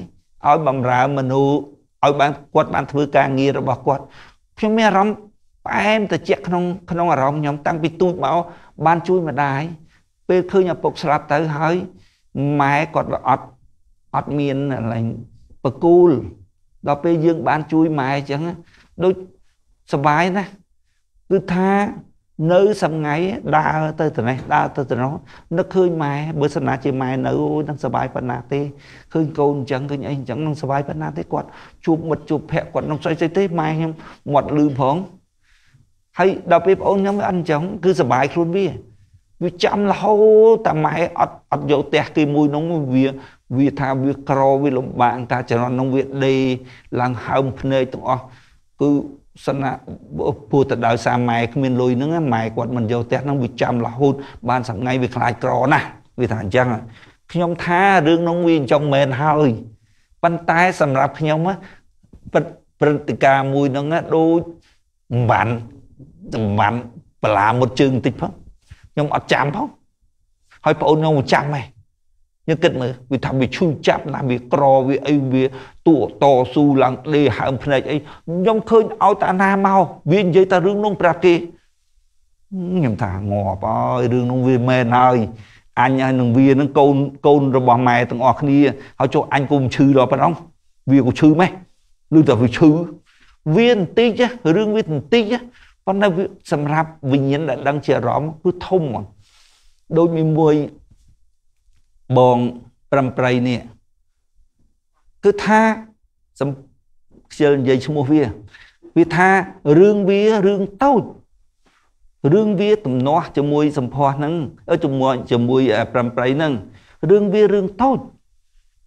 ឲ្យបំរើមនុស្សឲ្យបានគាត់បានធ្វើការងាររបស់គាត់ខ្ញុំមានអារម្មណ៍ផ្អែមត្រជាក់ក្នុងក្នុងអារម្មណ៍ខ្ញុំ តាំងពីទូចមកបានជួយម្ដាយពេលឃើញឪពុកស្លាប់ទៅហើយម៉ែគាត់អត់អត់មានឡើងបកូលដល់ពេលយើងបានជួយម៉ែអញ្ចឹងដូចសុបាយណាស់គឺថានៅសងៃដើរទៅទៅនេះដើរទៅទៅនោះនឹកឃើញម៉ែបើសិនណាជាម៉ែនៅអូយនឹងសុបាយប៉ុណ្ណាទេឃើញកូនអញ្ចឹងឃើញអីអញ្ចឹងនឹងសុបាយប៉ុណ្ណាទេគាត់ជួបមិត្តជួបភ័ក្រគាត់នឹងស្អីស្អីទេម៉ែខ្ញុំមាត់លឺផងហើយដល់ពេលប្អូនខ្ញុំវាអត់អញ្ចឹងគឺសុបាយខ្លួនវាវាចាំរហូតតែម៉ែអត់អត់យកផ្ទះគេមួយនោះវាវាថាវាក្រវាលំបាកតាចរន្តនោះវាដេឡើងហើមភ្នែកទាំងអស់គឺសិនណាពូទៅដោយសារម៉ែគ្មានលុយហ្នឹងម៉ែគាត់មិនយកផ្ទះហ្នឹងវាចាំរហូតបានសប្ងៃវាខ្លាចក្រ ណាស់វាថាអញ្ចឹងខ្ញុំថារឿងនោះវាអញ្ចឹងមែនហើយ ប៉ុន្តែសម្រាប់ខ្ញុំព្រឹត្តិការណ៍មួយហ្នឹងដូចមិនបានមិនបានបលាមុតជើងបន្តិចផងខ្ញុំអត់ចាំផងហើយប្អូនខ្ញុំមិនចាំទេយើងគិតមើលវាថាវាឈឺចាប់ណាស់វាក្រវាអីវាទួតស៊ូឡើងដេហើមភ្នែកអីខ្ញុំឃើញឲ្យតាណាមកវានិយាយតែរឿងនោះប្រាប់គេខ្ញុំថាងាប់អើយរឿងនោះវាមែនហើយអញហើយនឹងវានឹងកូនកូនរបស់ម៉ែទាំងអស់គ្នាហើយចុះអញគុំឈឺដល់ប៉ុណ្ណឹងវាក៏ឈឺម៉េះឬតែវាឈឺវាបន្តិចរឿងវាបន្តិចប៉ុន្តែសម្រាប់វិញ្ញាណដែលដឹងជាអារម្មណ៍គឺធំដូចមានមួយបង5ប្រៃនេះគឺថាសំខ្ជិលនិយាយឈ្មោះវាវាថារឿងវារឿងតូចរឿងវាទំនាស់ជាមួយសម្ផស្សហ្នឹងជាមួយជាមួយ5ប្រៃហ្នឹងរឿងវារឿងតូច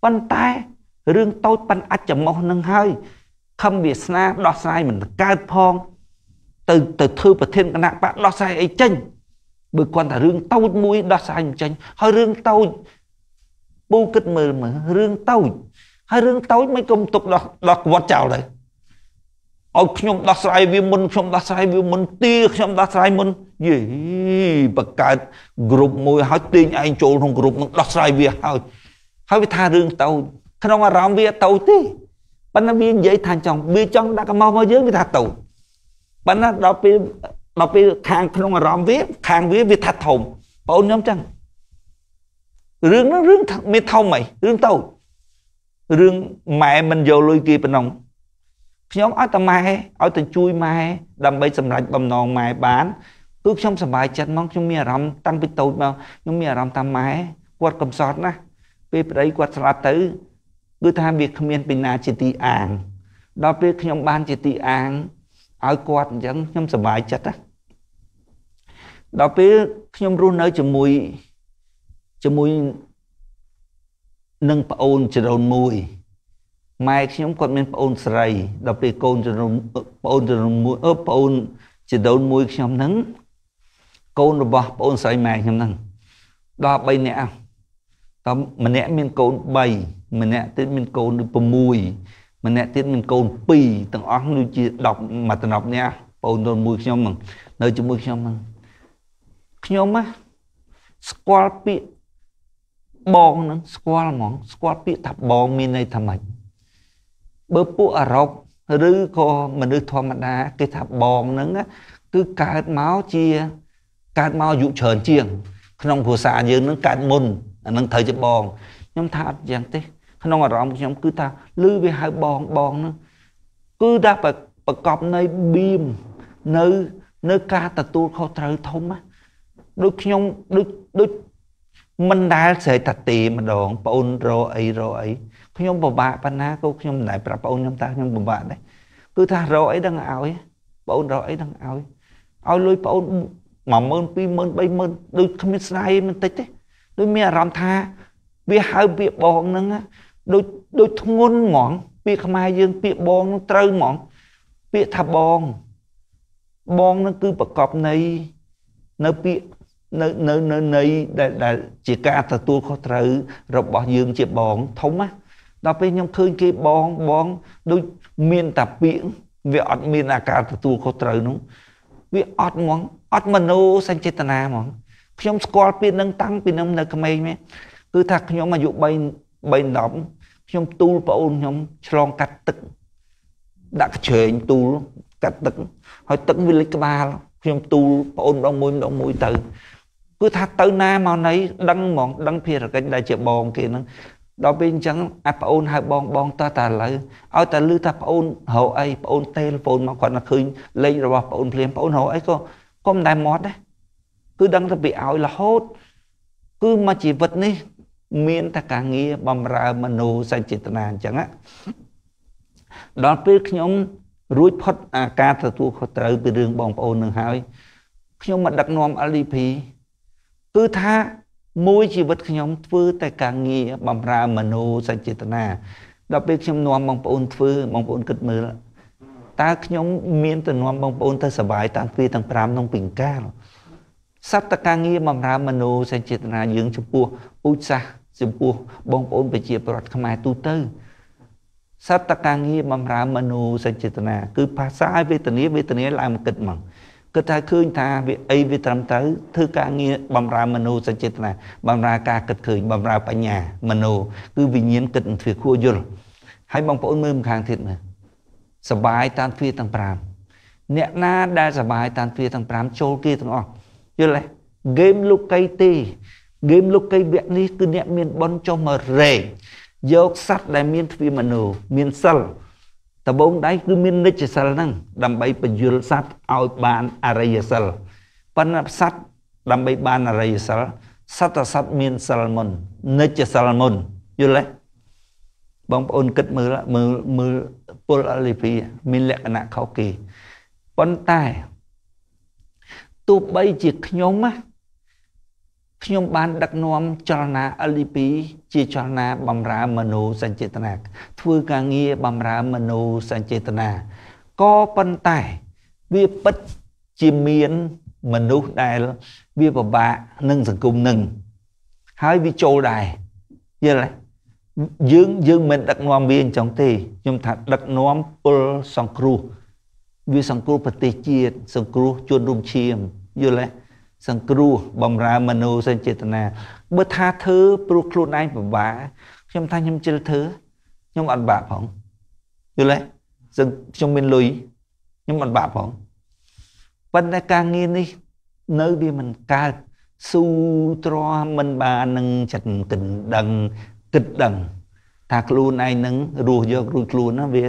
ប៉ុន្តែរឿងតូចប៉ុន្តែអាចចំោះនឹងហើយខំវាសនាដោះស្រាយមិនកើតផងទៅទៅធ្វើប្រធានគណៈបកដោះស្រាយអីចេញបើគាត់ថារឿងតូចមួយដោះស្រាយមិនចេញ ហើយរឿងតូចពូគិតមើលមើលរឿងតូចហើយរឿងតូចមិនកុំទុកដោះដោះគាត់ចោលទៅឲ្យខ្ញុំដោះស្រាយវាមុនខ្ញុំដោះស្រាយវាមុនទាខ្ញុំដោះស្រាយមុនយីបង្កើតក្រុមមួយហើយទាញឯងចូលក្នុងក្រុមនឹងដោះស្រាយវាហើយហើយវាថារឿងតូចក្នុងអារម្មណ៍វាតូចទេប៉ុន្តែវានិយាយថាចង់វាចង់ដាក់កំហុសមកយើងវាថាតូចប៉ុន្តែដល់ពេលដល់ពេលខាងក្នុងអារម្មណ៍វាខាងវាវាថាធំបងខ្ញុំចឹងរឿងហ្នឹងរឿងមានធំអីរឿងតូចរឿងម៉ែមិនយកលុយគេប៉ុណ្ណឹងខ្ញុំឲ្យតែម៉ែឲ្យតែជួយម៉ែដើម្បីសម្រេចបំណងម៉ែបានគឺខ្ញុំសប្បាយចិត្តហ្មងខ្ញុំមានអារម្មណ៍តាំងពីតូចមកខ្ញុំមានអារម្មណ៍ថាម៉ែគាត់កំសត់ណាស់ពេលប្តីគាត់ស្លាប់ទៅគឺថាវាគ្មានពីណាជាទីអាង ដល់ពេលខ្ញុំបានជាទីអាងឲ្យគាត់អញ្ចឹងខ្ញុំសប្បាយចិត្តណាដល់ពេលខ្ញុំរស់នៅជាមួយជាមួយនឹងប្អូនចរូនមួយម៉ែខ្ញុំគាត់មានប្អូនស្រី ដល់ពេលកូនចរូនប្អូនចរូនមួយអឺប្អូនចរូនមួយ ខ្ញុំហ្នឹងកូនរបស់ប្អូនស្រីម៉ែខ្ញុំហ្នឹងដល់3នាក់តែម្នាក់មានកូន3ម្នាក់ទៀតមានកូន6ម្នាក់ទៀតមានកូន2ទាំងអស់ដូចជា10មកតំណប់នេះបងអូនមួយខ្ញុំហ្នឹងនៅជាមួយខ្ញុំហ្នឹងខ្ញុំណាស្គាល់ពាក្យបងហ្នឹងស្គាល់ហ្មង ស្គាល់ពាក្យថាបងមានន័យថាម៉េចបើពួកអឺរ៉ុបឬក៏មនុស្សធម្មតាគេថាបងហ្នឹងគឺកើតមកជាកើតមកអាយុច្រើនជាងក្នុងគ្រួសារយើងហ្នឹងកើតមុនអានឹងត្រូវជាបងខ្ញុំថាអត់យ៉ាងទេក្នុងអារម្មណ៍ខ្ញុំគឺថាឮវាហៅបងបងហ្នឹងគឺថាប្រកបនៃបៀមនៅ នៅការទទួលខុសត្រូវធំណាដូចខ្ញុំដូចដូចមិនដែលស្រែកតាទេម្ដងប្អូនរអីរអីខ្ញុំពិបាកប៉ុណ្ណាក៏ខ្ញុំមិនដែលប្រាប់ប្អូនខ្ញុំថាខ្ញុំពិបាកដែរគឺថារអីដឹងឲ្យប្អូនរអីដឹងឲ្យឲ្យលុយប្អូន10000 20000 30000ដូចគ្មានស្ដាយមិនតិចទេដូចមានអារម្មណ៍ថាវាហៅពាក្យបងហ្នឹងដូចដូចធ្ងន់ហ្មង ពាក្យខ្មែរយើង ពាក្យបងនឹងត្រូវហ្មងពាក្យថាបងបងនឹងគឺប្រកបនៃនៅពាក្យនៅនៅនៅនៃដែលដែលជាការទទួលខុសត្រូវ របស់យើង ជាបងធំណាដល់ពេលខ្ញុំឃើញគេបងបង ដូចមានតាពាក្យវាអត់មានអាការទទួលខុសត្រូវនោះវាអត់ហ្មងអត់មโนសញ្ចេតនាហ្មងខ្ញុំស្គាល់ពាក្យនឹងតាំងពីខ្ញុំនៅក្មេងមែនគឺ ថាខ្ញុំអាយុ3 3 10ខ្ញុំទូលប្អូនខ្ញុំឆ្លងកាត់ទឹកដាក់ខ្ជែងទូលកាត់ទឹក ហើយទឹកវាលិចក្បាល ខ្ញុំទូលប្អូនម្ដងមួយម្ដងមួយទៅ គឺថាទៅណាមកណីដឹងហ្មងដឹងភារកិច្ចដែលជាបង គេហ្នឹងដល់ពេលអញ្ចឹងអាប្អូនហៅបងបងតោះតាឥឡូវឲ្យតែលឺថាប្អូនរកអីប្អូនទេលហ្វូនមកគាត់មកឃើញលេខរបស់ប្អូនភ្លាមប្អូនរកអីក៏ក៏មិនដែលមកដែរគឺដឹងតែពីឲ្យរហូត គឺមកជីវិតនេះមានតែការងារបំរើមនោសញ្ចេតនាអញ្ចឹងដល់ពេលខ្ញុំរួចផុតអាការទទួលខុសត្រូវពីរឿងបងប្អូននឹងហើយខ្ញុំមកដឹកនាំ LDP គឺថាមួយជីវិតខ្ញុំធ្វើតែការងារបំរើមនោសញ្ចេតនាដល់ពេលខ្ញុំនាំបងប្អូនធ្វើបងប្អូនគិតមើលតើខ្ញុំមានទៅនាំបងប្អូនទៅសុបាយតាំងពីទាំង5ក្នុងពីកាលសត្វតកាងារបំរើមនោសញ្ចេតនាយើងចំពោះពូជសាសចំពោះបងប្អូនប្រជាប្រដ្ឋខ្មែរទូទៅសត្វតកាងារបំរើមនោសញ្ចេតនាគឺភាសាវេទនាវេទនាឡើងមកគិតមកគិតថាឃើញថាវាអីវាត្រឹមត្រូវធ្វើការងារបំរើមនោសញ្ចេតនាបំរើការគិតឃើញបំរើបញ្ញាមនោគឺវិញ្ញាណគិតនឹងធ្វើខួរយល់ហើយបងប្អូនមើលម្ខាងទៀតមើលសបាយតាមទ្វាទាំង5អ្នកណាដែលសបាយតាមទ្វាទាំង5ចូលគេទាំងអស់យល់ទេហ្គេមលោកីទេហ្គេមលោកីវគ្គនេះគឺអ្នក មានបនចុះមករែងយកសัตว์ដែល មានទ្វាមនោមានសិលដបងដៃគឺមាននិច្ចសិលហ្នឹងដើម្បីបញ្យលសัตว์ឲ្យបានអរិយសិលប៉ុន្តែសัตว์ដើម្បីបានអរិយសិលសត្វសត្វមានសិលមុននិច្ចសិលមុនយល់ទេបងប្អូនគិតមើលមើលមើលពលអលិភីមានលក្ខណៈខុសគេប៉ុន្តែទោះបីជាខ្ញុំណាខ្ញុំបានដឹកនាំចលនា LDP ជាចលនាបំរើមនោសញ្ចេតនាធ្វើការងារបំរើមនោសញ្ចេតនាក៏ប៉ុន្តែវាពិតជាមានមនុស្សដែលវាពិបាកនឹងសង្គមនឹងហើយវាចូលដែរយល់ទេយើងយើងមិនដឹកនាំវាអញ្ចឹងទេខ្ញុំថាដឹកនាំពលសង្គ្រោះវាសង្គ្រោះប្រទេសជាតិសង្គ្រោះជនរួមឈាមយល់ទេសង្គ្រោះបំរើមនុស្សចេតនាបើថាធ្វើព្រោះខ្លួនឯងពិបាកខ្ញុំថាខ្ញុំជិលធ្វើខ្ញុំអត់បាក់ផងយល់ទេសឹងខ្ញុំមានលុយខ្ញុំអត់បាក់ផងប៉ុន្តែការងារនេះនៅវាមិនកើតស៊ូទ្រាំមិនបាននឹងចិត្តគិតដឹងគិតដឹង ថាខ្លួនឯងនឹងរស់យករួចខ្លួនណាវា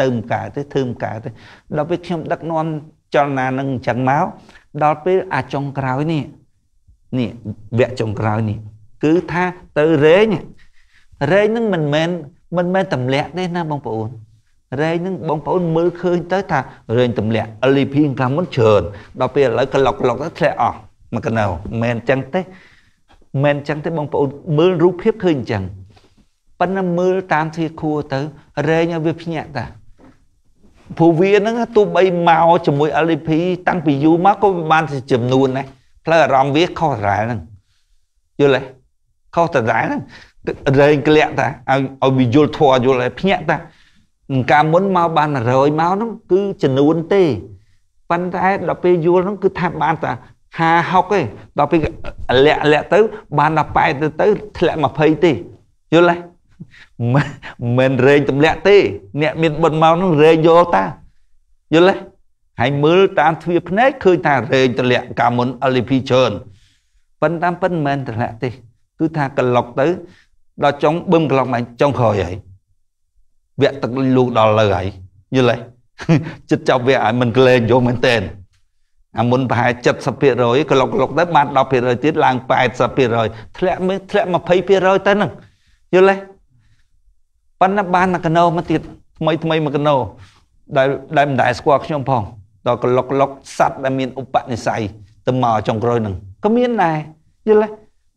ទៅមិនកើតទេធ្វើមិនកើតទេដល់ពេលខ្ញុំដឹកនាំចលនានឹងអញ្ចឹងមកដល់ពេលអាចុងក្រោយនេះនេះវគ្គចុងក្រោយនេះគឺថាទៅរែងរែងនឹងមិនមែនមិនមែនទម្លាក់ទេណាបងប្អូនរែងនឹងបងប្អូនមើលឃើញទៅថារែងទម្លាក់ LP កាមមុនច្រើនដល់ពេលឥឡូវក្លុកក្លុកទៅធ្លាក់អស់មួយកណៅមិនអញ្ចឹងទេមិនអញ្ចឹងទេបងប្អូនមើលរូបភាពឃើញអញ្ចឹងប៉ុន្តែមើលតាមទ្វារខួរទៅរែងឲ្យវាភ្ញាក់តាព្រោះវាហ្នឹងទោះបីមកជាមួយ LP តាំងពីយូរមកក៏វាបានចំនួនដែរផ្លូវអារម្មណ៍វាខុសដដែលហ្នឹងយល់ទេខុសដដែលហ្នឹងរែងក្លាក់តាឲ្យឲ្យវាយល់ធွာយល់ឲ្យភ្ញាក់តាកាលមុនមកបាន100មកហ្នឹងគឺចំនួនទេប៉ុន្តែដល់ពេលយល់ហ្នឹងគឺថាបានតា50 60ទេដល់ពេលលាក់លាក់ទៅ បានដល់80ទៅធ្លាក់20ទេយល់ទេមិនមែនរែងទម្លាក់ទេអ្នកមានបុណ្យមកនោះរែងយកតាយល់ទេហើយមើលតាមទ្វារភ្នែកឃើញថារែងទម្លាក់កាមុន LP ច្រើនប៉ុន្តែប៉ុន្មានទម្លាក់ទេគឺថាក្លុកទៅដល់ចុងបឹមក្លុកមកចុងក្រោយហើយវគ្គទឹកលូកដល់លើហើយយល់ទេចិត្តចាប់វគ្គឲ្យមិនក្លែងយកមែនតែនអាមុនប្រហែល70%ក្លុកក្លុកទៅបាន10%ទៀតឡើង80%ធ្លាក់មើលធ្លាក់20%ទៅហ្នឹងយល់ទេប៉ុន្តែបានមកកណោមកទៀតថ្មីថ្មីមកកណោដែលដែលមិនដែលស្គាល់ខ្ញុំផងដល់ក្លុកក្លុកសัตว์ដែលមានឧបនិស្ស័យទៅមកចុងក្រោយនឹងក៏មានដែរយល់ទេ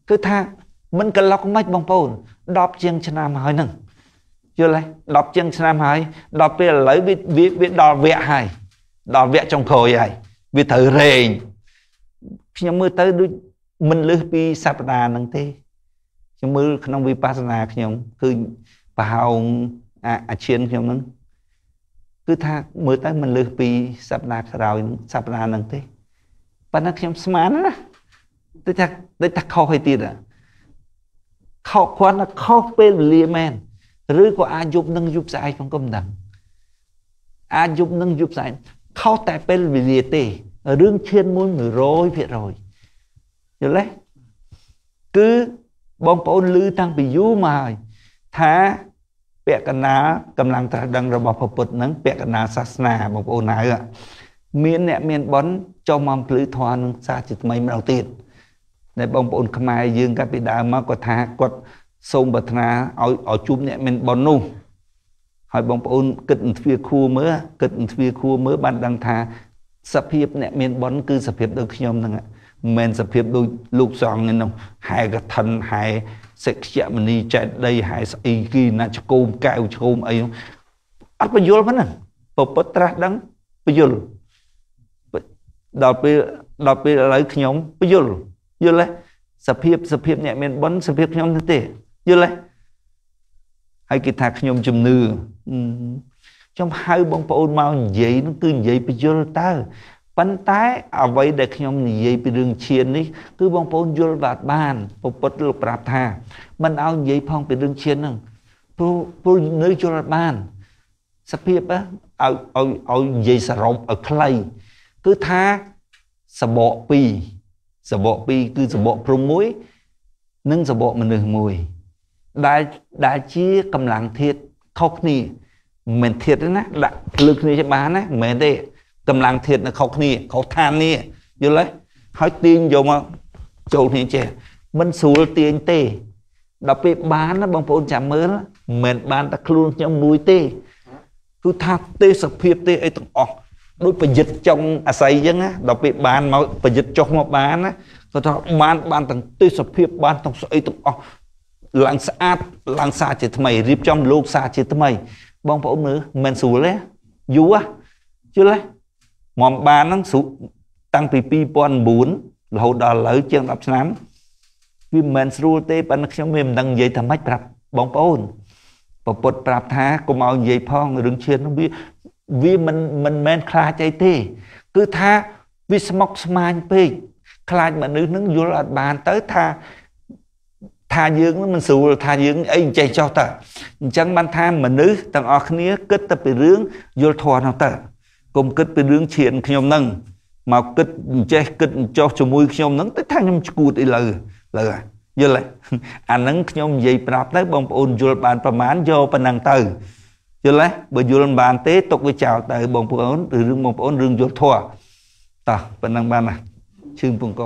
គឺថាមិនកឡុកមិនបងប្អូន10ជាងឆ្នាំហើយនឹងយល់ទេ10ជាងឆ្នាំហើយ ដល់ពេលឥឡូវវាវាដល់វគ្គហើយដល់វគ្គចុងក្រោយហើយវាត្រូវរែងខ្ញុំមើលទៅដូចមិនលឺពីសព្ទាហ្នឹងទេខ្ញុំមើលក្នុងវិបស្សនាខ្ញុំគឺប្រហោងអាឈានខ្ញុំហ្នឹងគឺថាមើលទៅមិនលើសពីសប្តាហ៍ក្រោយសប្តាហ៍ហ្នឹងទេប៉ុន្តែខ្ញុំស្មានណាដូចថាដូចថាខុសហើយទៀតខុសគាត់ណាខុសពេលវេលាមែនឬក៏អាចយប់នឹងយប់ស្អែកខ្ញុំក៏មិនដឹងអាចយប់នឹងយប់ស្អែកខុសតែពេលវេលាទេរឿងឈានមួយ100%យល់ទេគឺបងប្អូនឮតាំងពីយូរមកហើយថាពាក្យកណ្ដាលកម្លាំងត្រាស់ដឹងរបស់ព្រះពុទ្ធនឹងពាក្យកណ្ដាលសាសនាបងប្អូនហើយមានអ្នកមានបនចុះមកភ្លឺធម៌នឹងសាជាថ្មីម្ដងទៀតតែបងប្អូនខ្មែរយើងកាលពីដើមមកគាត់ថាគាត់សូមប្រាថ្នាឲ្យឲ្យជួបអ្នកមានបននោះហើយបងប្អូនគិតនឹងទ្វាខួរមើលគិតនឹងទ្វាខួរមើលបានដឹងថា សភាពអ្នកមានបន គឺសភាពដូចខ្ញុំហ្នឹងមិនមែនសភាពដូចលោកសង្ឃនេះនោះហែកឋិនហែសិក្យមនីចេតដីហែស្អីគីណាឆ្កូមកែវឆ្កូមអីអត់បញ្យល់ផងហ្នឹងពពុតត្រាស់ដឹងបញ្យល់ដល់ពេលដល់ពេលឥឡូវខ្ញុំបញ្យល់យល់ទេសភាពសភាពអ្នកមានបុណ្យសភាពខ្ញុំទេយល់ទេហើយគេថាខ្ញុំជំនឿខ្ញុំហៅបងប្អូនមកនិយាយនឹងគឺនិយាយបញ្យល់តើប៉ុន្តែអ្វីដែលខ្ញុំនិយាយពីរឿងឈាននេះគឺបងប្អូនយល់បាទបានពុទ្ធលោកប្រាប់ថាមិនឲ្យនិយាយផងពីរឿងឈានហ្នឹងព្រោះព្រោះនៅយល់បាន សភាពឲ្យឲ្យឲ្យនិយាយសរុបឲ្យខ្លីគឺថាសបក2សបក2គឺសបកព្រំមួយនិងសបកមនុស្សមួយដែលដែលជាកម្លាំងធាតខុសគ្នាមិនធាតទេណាដាក់លើគ្នាជាបានណាមិនមែនទេកម្លាំងធាតនៅខុសគ្នាខុសឋាននេះយល់ទេហើយទាញយកមកចូលគ្នាចេះមិនស្រួលទាញទេដល់ពេលបានណាបងប្អូនចាំមើលមិនបានតែខ្លួនខ្ញុំមួយទេគឺថាទេសភាពទេអីទាំងអស់ដូចប្រយុទ្ធចុងអាស័យអញ្ចឹងណាដល់ពេលបានមកប្រយុទ្ធចុះមកបានណាគាត់ថាបានបានទាំងទេសភាពបានទាំងស្អីទាំងអស់ឡើងស្អាតឡើងសាជាថ្មីរៀបចំ លោកសាជាថ្មី បងប្អូនមើលមិនស្រួលទេយូរហ៎ជុលហ៎ងំបានហ្នឹងតាំងពី2009រហូតដល់ឥឡូវជាង10ឆ្នាំវាមិនមែនស្រួលទេប៉ុន្តែខ្ញុំវាមិនដឹងនិយាយថាម៉េចប្រាប់បងប្អូនពពុតប្រាប់ថាកុំឲ្យនិយាយផងរឿងឈានវាវាមិនមិនមែនខ្លាចអីទេ គឺថាវាស្មុកស្មាញពេកខ្លាចមនុស្សនឹងយល់អត់បានទៅថាថាយើងនឹងមិនស្រួលថាយើងអីចេះចោះតើអញ្ចឹងបានថាមនុស្សទាំងអស់គ្នាគិតទៅពីរឿងយល់ធម៌នោះតើកុំគិតពីរឿងឈានខ្ញុំនឹងមកគិតអញ្ចេះគិតអញ្ចោះជាមួយខ្ញុំនឹងតិចថាខ្ញុំឈួតអីលើលើយល់ទេអានឹងខ្ញុំនិយាយប្រាប់ទៅបងប្អូនយល់បានប្រមាណយកប៉ុណ្ណឹងទៅយល់ទេបើយល់មិនបានទេຕົកវាចោលទៅបងប្អូនឬរឿងបងប្អូនរឿងយល់ធัวតោះប៉ុណ្ណឹងបានណាឈឺពងក